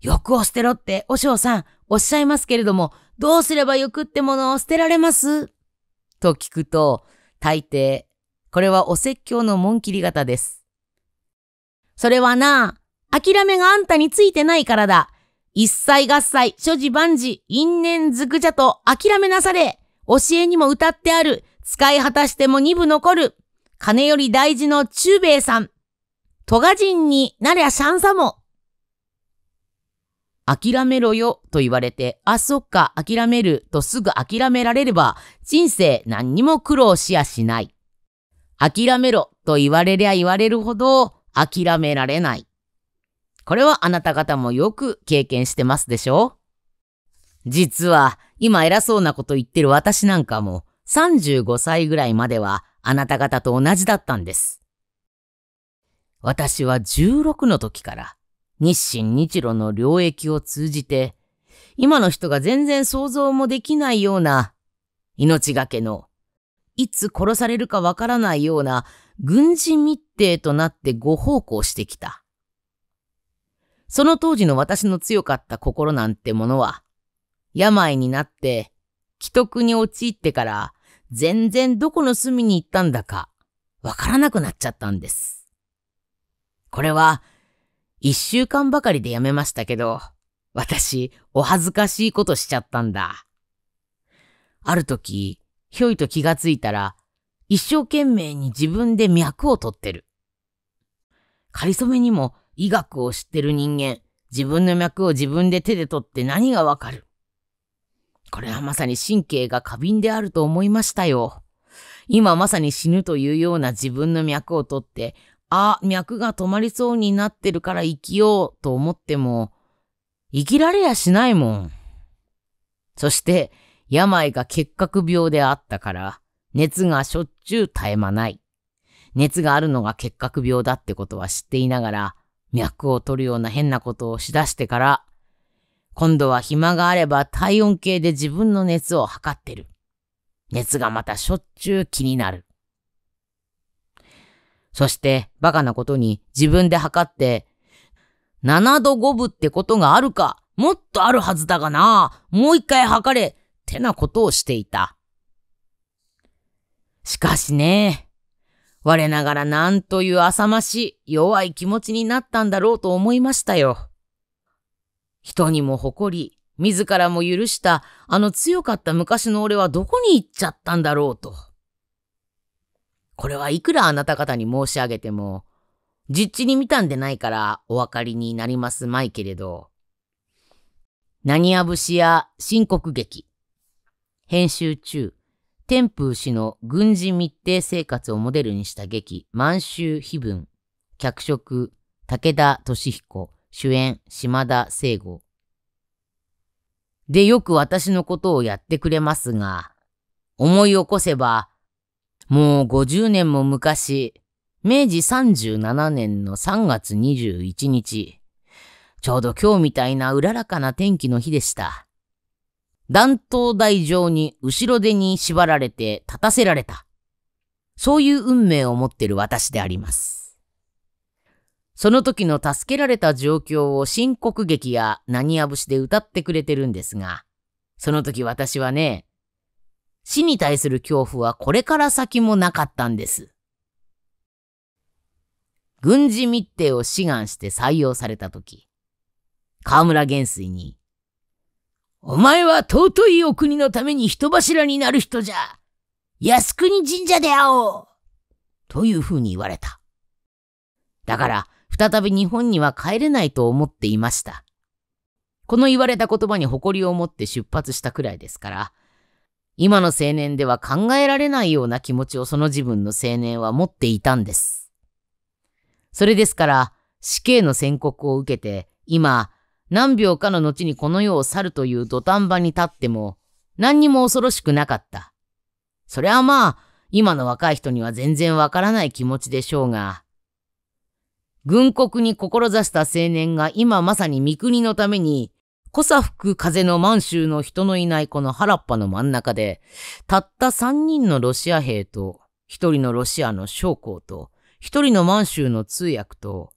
欲を捨てろって、おうさん、おっしゃいますけれども、どうすれば欲ってものを捨てられますと聞くと、大抵、これはお説教の紋切り方です。それはな、諦めがあんたについてないからだ。一切合切、所持万事、因縁づくじゃと諦めなされ。教えにも歌ってある。使い果たしても二部残る。金より大事の中米さん。トガ人になりゃシャンサも。諦めろよと言われて、あ、そっか、諦めるとすぐ諦められれば、人生何にも苦労しやしない。諦めろと言われりゃ言われるほど諦められない。これはあなた方もよく経験してますでしょ実は、今偉そうなこと言ってる私なんかも、35歳ぐらいまではあなた方と同じだったんです。私は16の時から日清日露の領域を通じて、今の人が全然想像もできないような命がけの、いつ殺されるかわからないような軍事密偵となってご奉公してきた。その当時の私の強かった心なんてものは、病になって、既得に陥ってから、全然どこの隅に行ったんだか、わからなくなっちゃったんです。これは、一週間ばかりでやめましたけど、私、お恥ずかしいことしちゃったんだ。ある時、ひょいと気がついたら、一生懸命に自分で脈を取ってる。かりそめにも医学を知ってる人間、自分の脈を自分で手で取って何がわかるこれはまさに神経が過敏であると思いましたよ。今まさに死ぬというような自分の脈を取って、あ、脈が止まりそうになってるから生きようと思っても、生きられやしないもん。そして、病が結核病であったから、熱がしょっちゅう絶え間ない。熱があるのが結核病だってことは知っていながら、脈を取るような変なことをしだしてから、今度は暇があれば体温計で自分の熱を測ってる。熱がまたしょっちゅう気になる。そしてバカなことに自分で測って、7度5分ってことがあるか、もっとあるはずだがな、もう一回測れ、ってなことをしていた。しかしね、我ながらなんという浅ましい弱い気持ちになったんだろうと思いましたよ。人にも誇り、自らも許したあの強かった昔の俺はどこに行っちゃったんだろうと。これはいくらあなた方に申し上げても、実地に見たんでないからお分かりになりますまいけれど、何や節や深刻劇、編集中、天風氏の軍事密偵生活をモデルにした劇、満州碑文、脚色、武田俊彦、主演、島田聖吾。でよく私のことをやってくれますが、思い起こせば、もう50年も昔、明治37年の3月21日、ちょうど今日みたいなうららかな天気の日でした。断頭台上に後ろ手に縛られて立たせられた。そういう運命を持ってる私であります。その時の助けられた状況を深刻劇や何やぶしで歌ってくれてるんですが、その時私はね、死に対する恐怖はこれから先もなかったんです。軍事密偵を志願して採用された時、河村元帥にお前は尊いお国のために人柱になる人じゃ。靖国神社で会おう。という風に言われた。だから、再び日本には帰れないと思っていました。この言われた言葉に誇りを持って出発したくらいですから、今の青年では考えられないような気持ちをその自分の青年は持っていたんです。それですから、死刑の宣告を受けて、今、何秒かの後にこの世を去るという土壇場に立っても、何にも恐ろしくなかった。それはまあ、今の若い人には全然わからない気持ちでしょうが、軍国に志した青年が今まさに三国のために、小さ吹く風の満州の人のいないこの原っぱの真ん中で、たった三人のロシア兵と、一人のロシアの将校と、一人の満州の通訳と、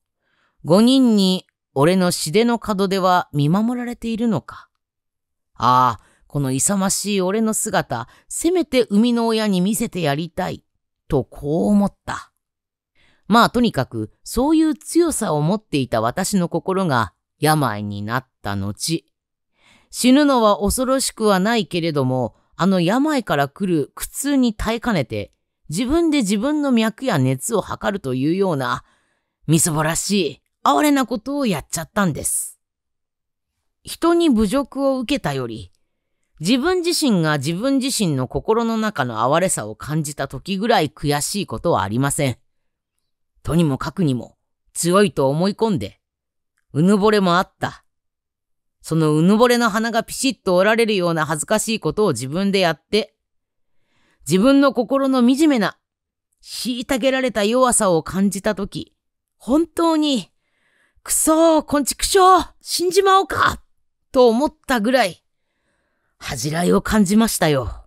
五人に俺の死での門では見守られているのか。ああ、この勇ましい俺の姿、せめて生みの親に見せてやりたい、とこう思った。まあとにかく、そういう強さを持っていた私の心が病になった後、死ぬのは恐ろしくはないけれども、あの病から来る苦痛に耐えかねて、自分で自分の脈や熱を測るというような、みそぼらしい、哀れなことをやっちゃったんです。人に侮辱を受けたより、自分自身が自分自身の心の中の哀れさを感じた時ぐらい悔しいことはありません。とにもかくにも強いと思い込んで、うぬぼれもあった。そのうぬぼれの鼻がピシッと折られるような恥ずかしいことを自分でやって、自分の心の惨めな、虐げられた弱さを感じたとき、本当にくそー、こんちくしょう、死んじまおうか、と思ったぐらい、恥じらいを感じましたよ。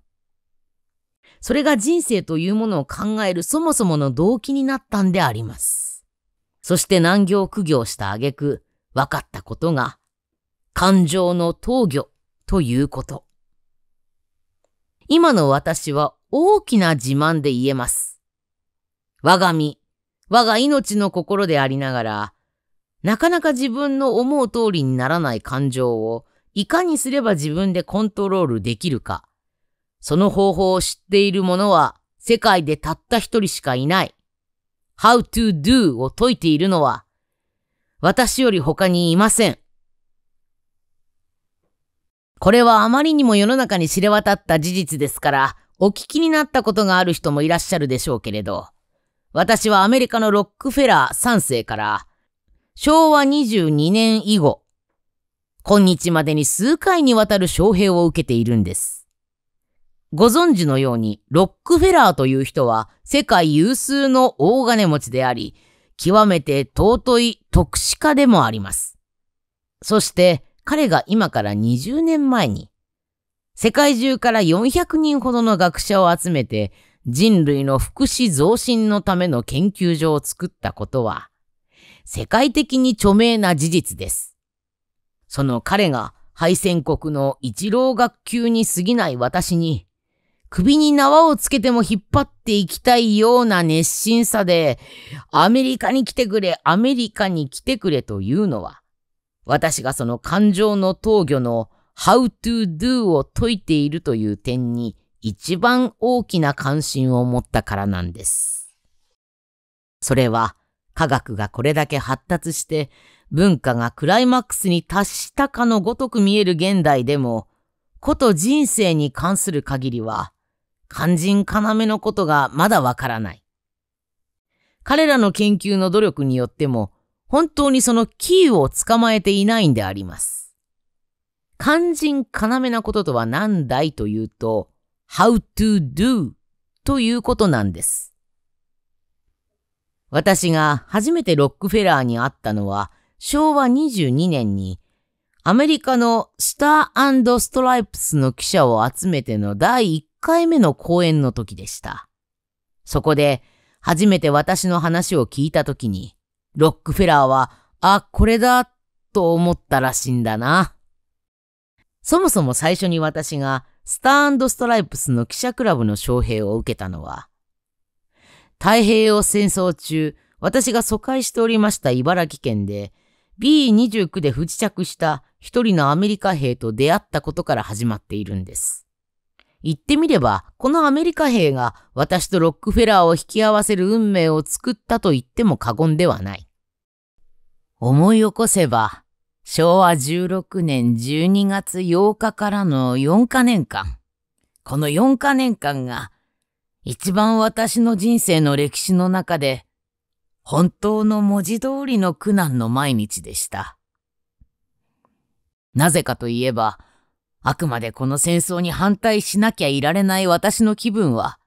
それが人生というものを考えるそもそもの動機になったんであります。そして難行苦行した挙句、分かったことが、感情の闘魚ということ。今の私は大きな自慢で言えます。我が身、我が命の心でありながら、なかなか自分の思う通りにならない感情をいかにすれば自分でコントロールできるか。その方法を知っている者は世界でたった一人しかいない。how to do を解いているのは私より他にいません。これはあまりにも世の中に知れ渡った事実ですから、お聞きになったことがある人もいらっしゃるでしょうけれど、私はアメリカのロックフェラー3世から、昭和22年以後、今日までに数回にわたる招聘を受けているんです。ご存知のように、ロックフェラーという人は世界有数の大金持ちであり、極めて尊い特殊家でもあります。そして彼が今から20年前に、世界中から400人ほどの学者を集めて人類の福祉増進のための研究所を作ったことは、世界的に著名な事実です。その彼が敗戦国の一郎学級に過ぎない私に、首に縄をつけても引っ張っていきたいような熱心さで、アメリカに来てくれ、アメリカに来てくれというのは、私がその感情の投魚の how to do を解いているという点に一番大きな関心を持ったからなんです。それは科学がこれだけ発達して文化がクライマックスに達したかのごとく見える現代でも、こと人生に関する限りは、肝心要のことがまだわからない。彼らの研究の努力によっても、本当にそのキーを捕まえていないんであります。肝心要なこととは何だいというと、how to do ということなんです。私が初めてロックフェラーに会ったのは昭和22年にアメリカのスターストライプスの記者を集めての第1回目の講演の時でした。そこで初めて私の話を聞いた時にロックフェラーはあ、これだと思ったらしいんだな。そもそも最初に私がスターストライプスの記者クラブの招聘を受けたのは太平洋戦争中、私が疎開しておりました茨城県で、B29 で不時着した一人のアメリカ兵と出会ったことから始まっているんです。言ってみれば、このアメリカ兵が私とロックフェラーを引き合わせる運命を作ったと言っても過言ではない。思い起こせば、昭和16年12月8日からの4カ年間、この4カ年間が一番私の人生の歴史の中で、本当の文字通りの苦難の毎日でした。なぜかといえば、あくまでこの戦争に反対しなきゃいられない私の気分は、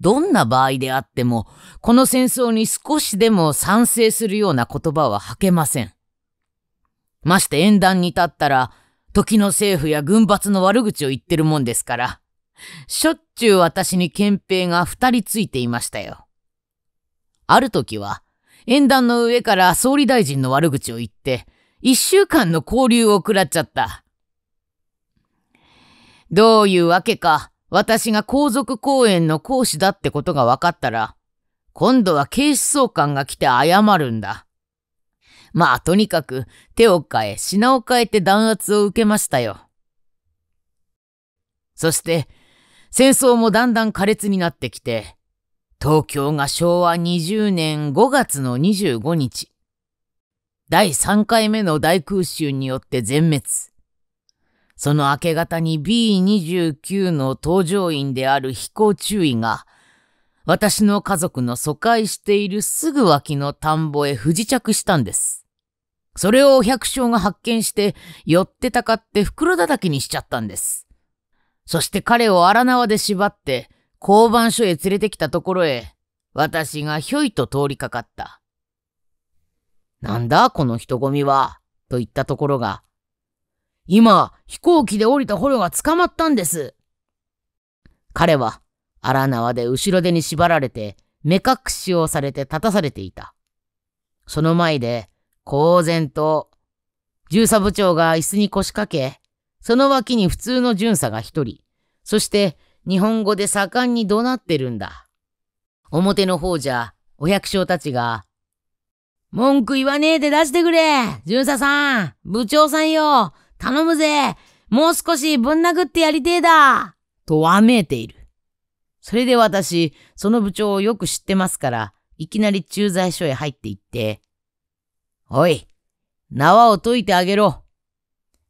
どんな場合であっても、この戦争に少しでも賛成するような言葉は吐けません。まして演壇に立ったら、時の政府や軍閥の悪口を言ってるもんですから。しょっちゅう私に憲兵が二人ついていましたよ。ある時は、縁談の上から総理大臣の悪口を言って、一週間の交流を食らっちゃった。どういうわけか、私が皇族公演の講師だってことが分かったら、今度は警視総監が来て謝るんだ。まあ、とにかく手を変え、品を変えて弾圧を受けましたよ。そして、戦争もだんだん苛烈になってきて、東京が昭和20年5月の25日、第3回目の大空襲によって全滅。その明け方に B29 の搭乗員である飛行注意が、私の家族の疎開しているすぐ脇の田んぼへ不時着したんです。それを百姓が発見して、寄ってたかって袋叩きにしちゃったんです。そして彼を荒縄で縛って、交番所へ連れてきたところへ、私がひょいと通りかかった。なんだこの人混みは、と言ったところが、今、飛行機で降りた捕虜が捕まったんです。彼は、荒縄で後ろ手に縛られて、目隠しをされて立たされていた。その前で、公然と、巡査部長が椅子に腰掛け、その脇に普通の巡査が一人、そして日本語で盛んに怒鳴ってるんだ。表の方じゃ、お百姓たちが、文句言わねえで出してくれ巡査さん部長さんよ頼むぜもう少しぶん殴ってやりてえだとわめいている。それで私、その部長をよく知ってますから、いきなり駐在所へ入って行って、おい、縄を解いてあげろ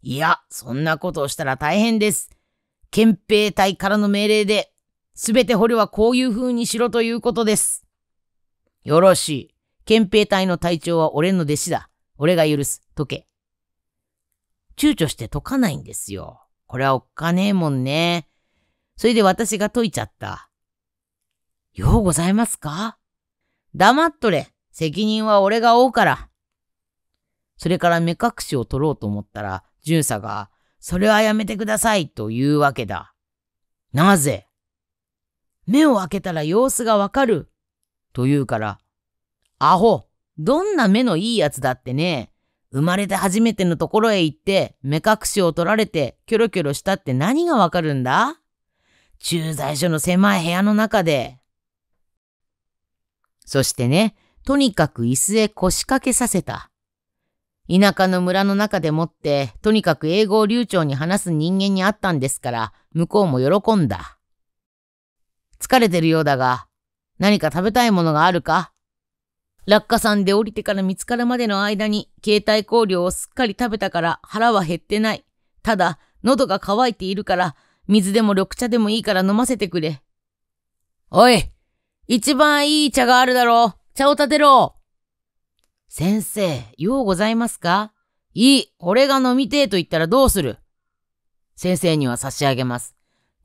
いや、そんなことをしたら大変です。憲兵隊からの命令で、すべて捕虜はこういう風にしろということです。よろしい。憲兵隊の隊長は俺の弟子だ。俺が許す。解け。躊躇して解かないんですよ。これはおっかねえもんね。それで私が解いちゃった。ようございますか黙っとれ。責任は俺が負うから。それから目隠しを取ろうと思ったら、巡査が、それはやめてくださいというわけだ。なぜ目を開けたら様子がわかる。と言うから、アホ、どんな目のいいやつだってね、生まれて初めてのところへ行って、目隠しを取られて、キョロキョロしたって何がわかるんだ駐在所の狭い部屋の中で。そしてね、とにかく椅子へ腰掛けさせた。田舎の村の中でもって、とにかく英語を流暢に話す人間に会ったんですから、向こうも喜んだ。疲れてるようだが、何か食べたいものがあるか落下山で降りてから見つかるまでの間に、携帯香料をすっかり食べたから腹は減ってない。ただ、喉が渇いているから、水でも緑茶でもいいから飲ませてくれ。おい一番いい茶があるだろう茶を立てろ先生、ようございますかいい、俺が飲みてえと言ったらどうする先生には差し上げます。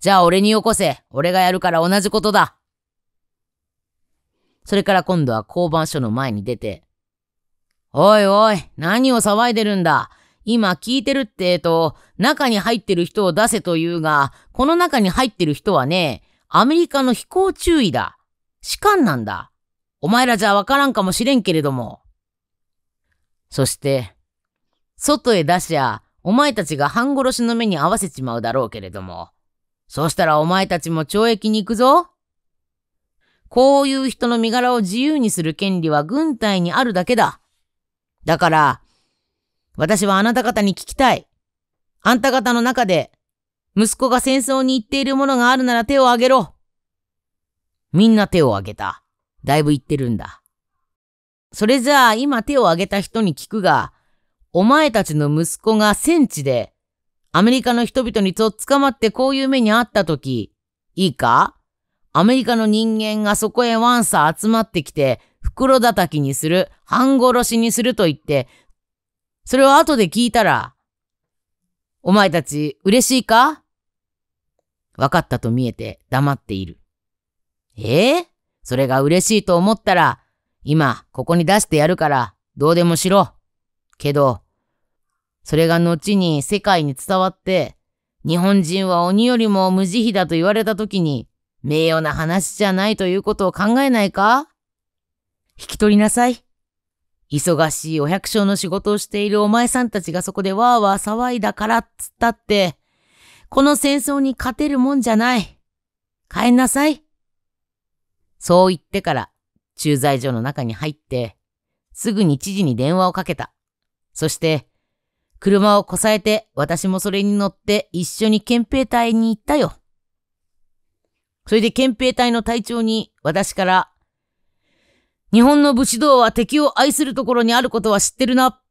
じゃあ俺によこせ。俺がやるから同じことだ。それから今度は交番所の前に出て、おいおい、何を騒いでるんだ。今聞いてるってえと、中に入ってる人を出せと言うが、この中に入ってる人はね、アメリカの飛行注意だ。士官なんだ。お前らじゃわからんかもしれんけれども。そして、外へ出しゃ、お前たちが半殺しの目に合わせちまうだろうけれども、そうしたらお前たちも懲役に行くぞ。こういう人の身柄を自由にする権利は軍隊にあるだけだ。だから、私はあなた方に聞きたい。あんた方の中で、息子が戦争に行っているものがあるなら手を挙げろ。みんな手を挙げた。だいぶ言ってるんだ。それじゃあ今手を挙げた人に聞くが、お前たちの息子が戦地で、アメリカの人々にとっ捕まってこういう目に遭った時、いいかアメリカの人間がそこへワンサ集まってきて、袋叩きにする、半殺しにすると言って、それを後で聞いたら、お前たち嬉しいか分かったと見えて黙っている。ええー、それが嬉しいと思ったら、今、ここに出してやるから、どうでもしろ。けど、それが後に世界に伝わって、日本人は鬼よりも無慈悲だと言われた時に、名誉な話じゃないということを考えないか引き取りなさい。忙しいお百姓の仕事をしているお前さんたちがそこでわーわー騒いだからっつったって、この戦争に勝てるもんじゃない。帰んなさい。そう言ってから駐在所の中に入って、すぐに知事に電話をかけた。そして、車をこさえて私もそれに乗って一緒に憲兵隊に行ったよ。それで憲兵隊の隊長に私から、日本の武士道は敵を愛するところにあることは知ってるな。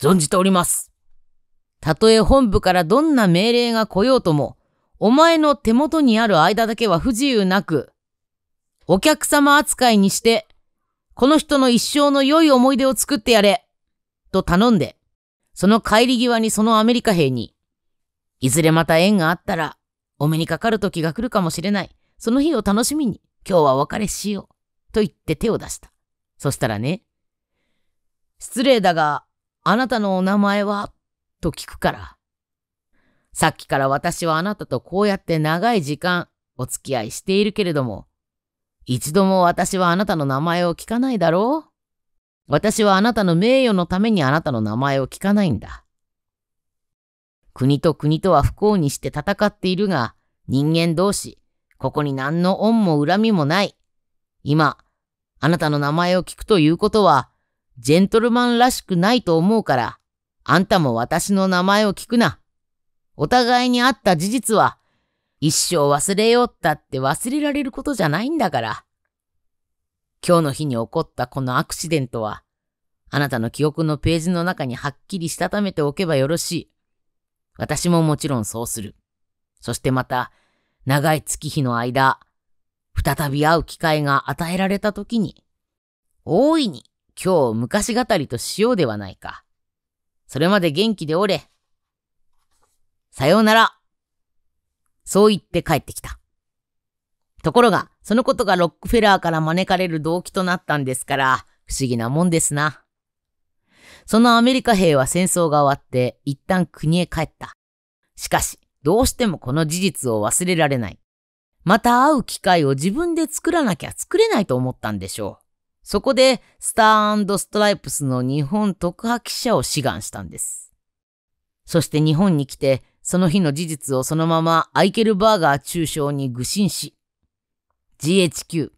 存じております。たとえ本部からどんな命令が来ようとも、お前の手元にある間だけは不自由なく、お客様扱いにして、この人の一生の良い思い出を作ってやれ、と頼んで、その帰り際にそのアメリカ兵に、いずれまた縁があったら、お目にかかる時が来るかもしれない。その日を楽しみに、今日はお別れしよう。と言って手を出した。そしたらね、失礼だが、あなたのお名前はと聞くから。さっきから私はあなたとこうやって長い時間お付き合いしているけれども、一度も私はあなたの名前を聞かないだろう私はあなたの名誉のためにあなたの名前を聞かないんだ。国と国とは不幸にして戦っているが、人間同士、ここに何の恩も恨みもない。今、あなたの名前を聞くということは、ジェントルマンらしくないと思うから、あんたも私の名前を聞くな。お互いにあった事実は、一生忘れようったって忘れられることじゃないんだから。今日の日に起こったこのアクシデントは、あなたの記憶のページの中にはっきりしたためておけばよろしい。私ももちろんそうする。そしてまた、長い月日の間、再び会う機会が与えられた時に、大いに今日昔語りとしようではないか。それまで元気でおれ。さようなら。そう言って帰ってきた。ところが、そのことがロックフェラーから招かれる動機となったんですから、不思議なもんですな。そのアメリカ兵は戦争が終わって一旦国へ帰った。しかし、どうしてもこの事実を忘れられない。また会う機会を自分で作らなきゃ作れないと思ったんでしょう。そこで、スターストライプスの日本特派記者を志願したんです。そして日本に来て、その日の事実をそのままアイケルバーガー中将に愚心し、GHQ、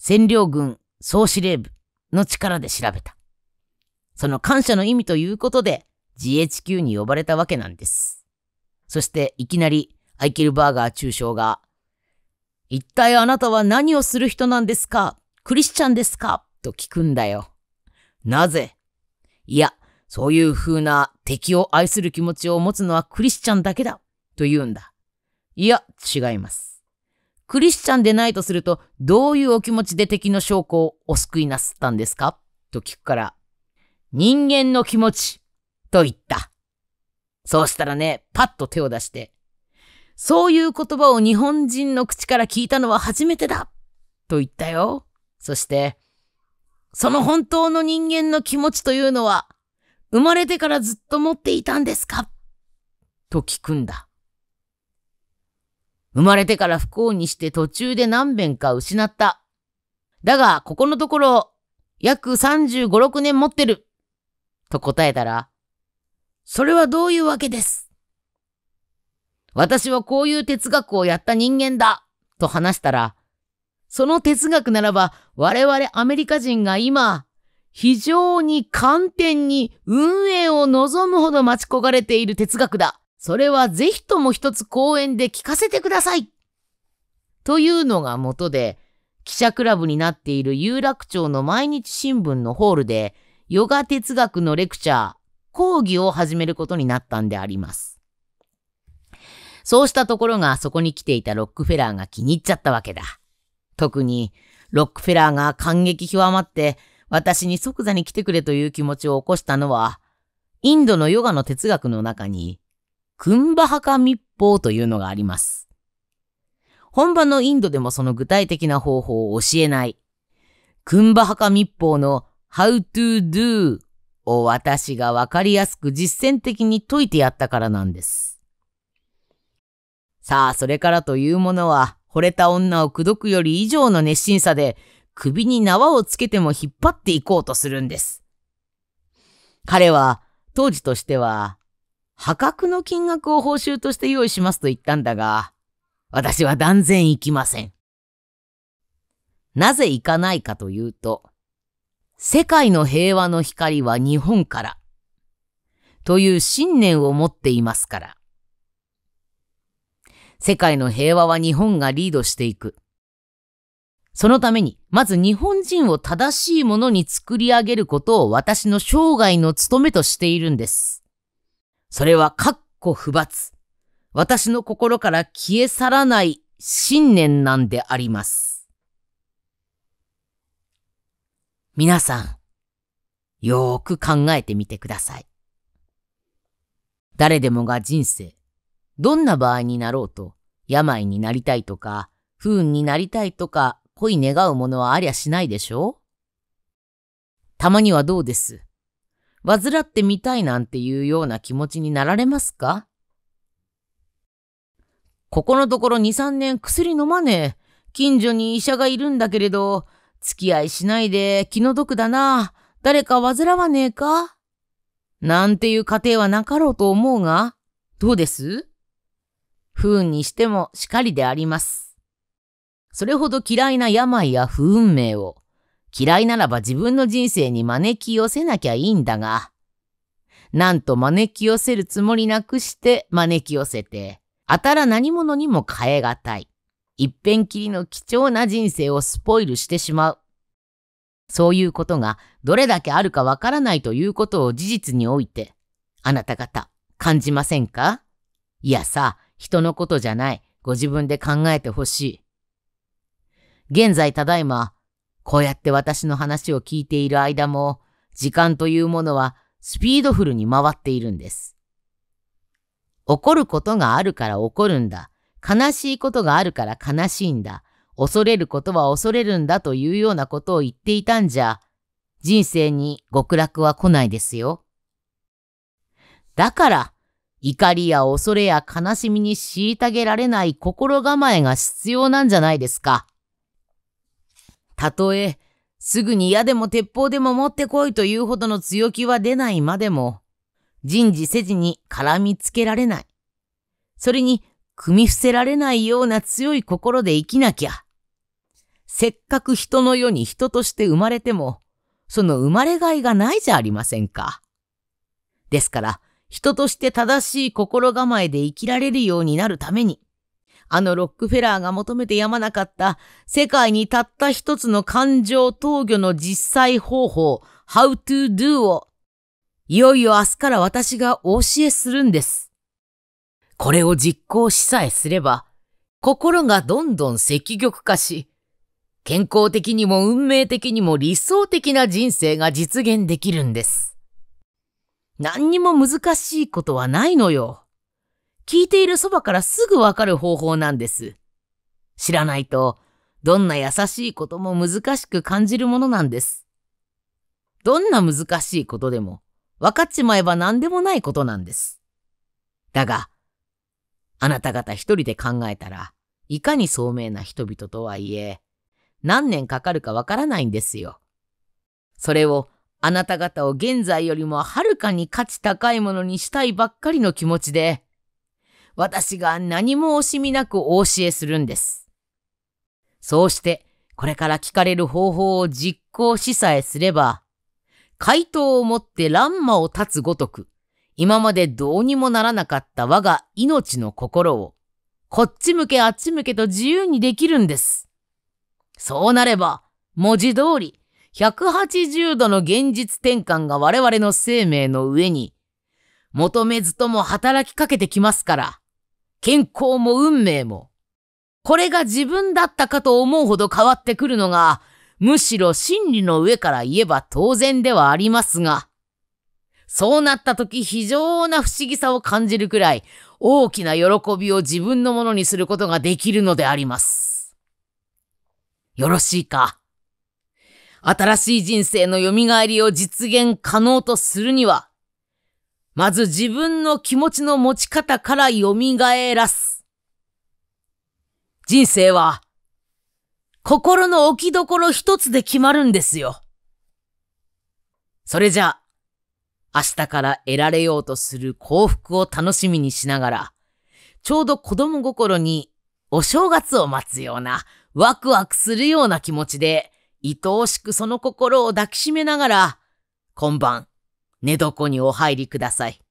占領軍総司令部の力で調べた。その感謝の意味ということで GHQ に呼ばれたわけなんです。そしていきなりアイケルバーガー中将が、一体あなたは何をする人なんですかクリスチャンですかと聞くんだよ。なぜいや、そういう風な敵を愛する気持ちを持つのはクリスチャンだけだと言うんだ。いや、違います。クリスチャンでないとすると、どういうお気持ちで敵の証拠をお救いなすったんですかと聞くから、人間の気持ちと言った。そうしたらね、パッと手を出して、そういう言葉を日本人の口から聞いたのは初めてだと言ったよ。そして、その本当の人間の気持ちというのは、生まれてからずっと持っていたんですかと聞くんだ。生まれてから不幸にして途中で何遍か失った。だが、ここのところ、約35、6年持ってる。と答えたら、それはどういうわけです私はこういう哲学をやった人間だと話したら、その哲学ならば我々アメリカ人が今非常に簡単に運営を望むほど待ち焦がれている哲学だ。それはぜひとも一つ講演で聞かせてください。というのが元で、記者クラブになっている有楽町の毎日新聞のホールで、ヨガ哲学のレクチャー、講義を始めることになったんであります。そうしたところがそこに来ていたロックフェラーが気に入っちゃったわけだ。特に、ロックフェラーが感激極まって、私に即座に来てくれという気持ちを起こしたのは、インドのヨガの哲学の中に、クンバハカ密法というのがあります。本場のインドでもその具体的な方法を教えない。クンバハカ密法の How to do を私がわかりやすく実践的に解いてやったからなんです。さあ、それからというものは、惚れた女を口説くより以上の熱心さで、首に縄をつけても引っ張っていこうとするんです。彼は当時としては破格の金額を報酬として用意しますと言ったんだが、私は断然行きません。なぜ行かないかというと、世界の平和の光は日本から、という信念を持っていますから。世界の平和は日本がリードしていく。そのために、まず日本人を正しいものに作り上げることを私の生涯の務めとしているんです。それは、かっこ不罰。私の心から消え去らない信念なんであります。皆さん、よーく考えてみてください。誰でもが人生、どんな場合になろうと、病になりたいとか、不運になりたいとか、恋願うものはありゃしないでしょたまにはどうです。わずらってみたいなんていうような気持ちになられますかここのところ2、3年薬飲まねえ。近所に医者がいるんだけれど、付き合いしないで気の毒だな。誰か患わねえかなんていう家庭はなかろうと思うが、どうです不運にしてもしかりであります。それほど嫌いな病や不運命を、嫌いならば自分の人生に招き寄せなきゃいいんだが、なんと招き寄せるつもりなくして招き寄せて、当たら何者にも変えがたい。一遍きりの貴重な人生をスポイルしてしまう。そういうことがどれだけあるかわからないということを事実において、あなた方感じませんかいやさ、人のことじゃない。ご自分で考えてほしい。現在ただいま、こうやって私の話を聞いている間も、時間というものはスピードフルに回っているんです。怒ることがあるから怒るんだ。悲しいことがあるから悲しいんだ。恐れることは恐れるんだというようなことを言っていたんじゃ、人生に極楽は来ないですよ。だから、怒りや恐れや悲しみに虐げられない心構えが必要なんじゃないですか。たとえ、すぐに矢でも鉄砲でも持ってこいというほどの強気は出ないまでも、人事せずに絡みつけられない。それに、組み伏せられないような強い心で生きなきゃ。せっかく人の世に人として生まれても、その生まれがいがないじゃありませんか。ですから、人として正しい心構えで生きられるようになるために、あのロックフェラーが求めてやまなかった世界にたった一つの感情投与の実際方法、How to do を、いよいよ明日から私がお教えするんです。これを実行しさえすれば、心がどんどん積極化し、健康的にも運命的にも理想的な人生が実現できるんです。何にも難しいことはないのよ。聞いているそばからすぐわかる方法なんです。知らないと、どんな優しいことも難しく感じるものなんです。どんな難しいことでも、分かっちまえば何でもないことなんです。だが、あなた方一人で考えたら、いかに聡明な人々とはいえ、何年かかるかわからないんですよ。それを、あなた方を現在よりもはるかに価値高いものにしたいばっかりの気持ちで、私が何も惜しみなくお教えするんです。そうして、これから聞かれる方法を実行しさえすれば、回答をもって乱魔を断つごとく、今までどうにもならなかった我が命の心を、こっち向けあっち向けと自由にできるんです。そうなれば、文字通り、180度の現実転換が我々の生命の上に、求めずとも働きかけてきますから。健康も運命も、これが自分だったかと思うほど変わってくるのが、むしろ真理の上から言えば当然ではありますが、そうなった時非常な不思議さを感じるくらい大きな喜びを自分のものにすることができるのであります。よろしいか新しい人生の蘇りを実現可能とするには、まず自分の気持ちの持ち方から蘇らす。人生は、心の置き所一つで決まるんですよ。それじゃあ、明日から得られようとする幸福を楽しみにしながら、ちょうど子供心にお正月を待つような、ワクワクするような気持ちで、愛おしくその心を抱きしめながら、今晩、寝床にお入りください。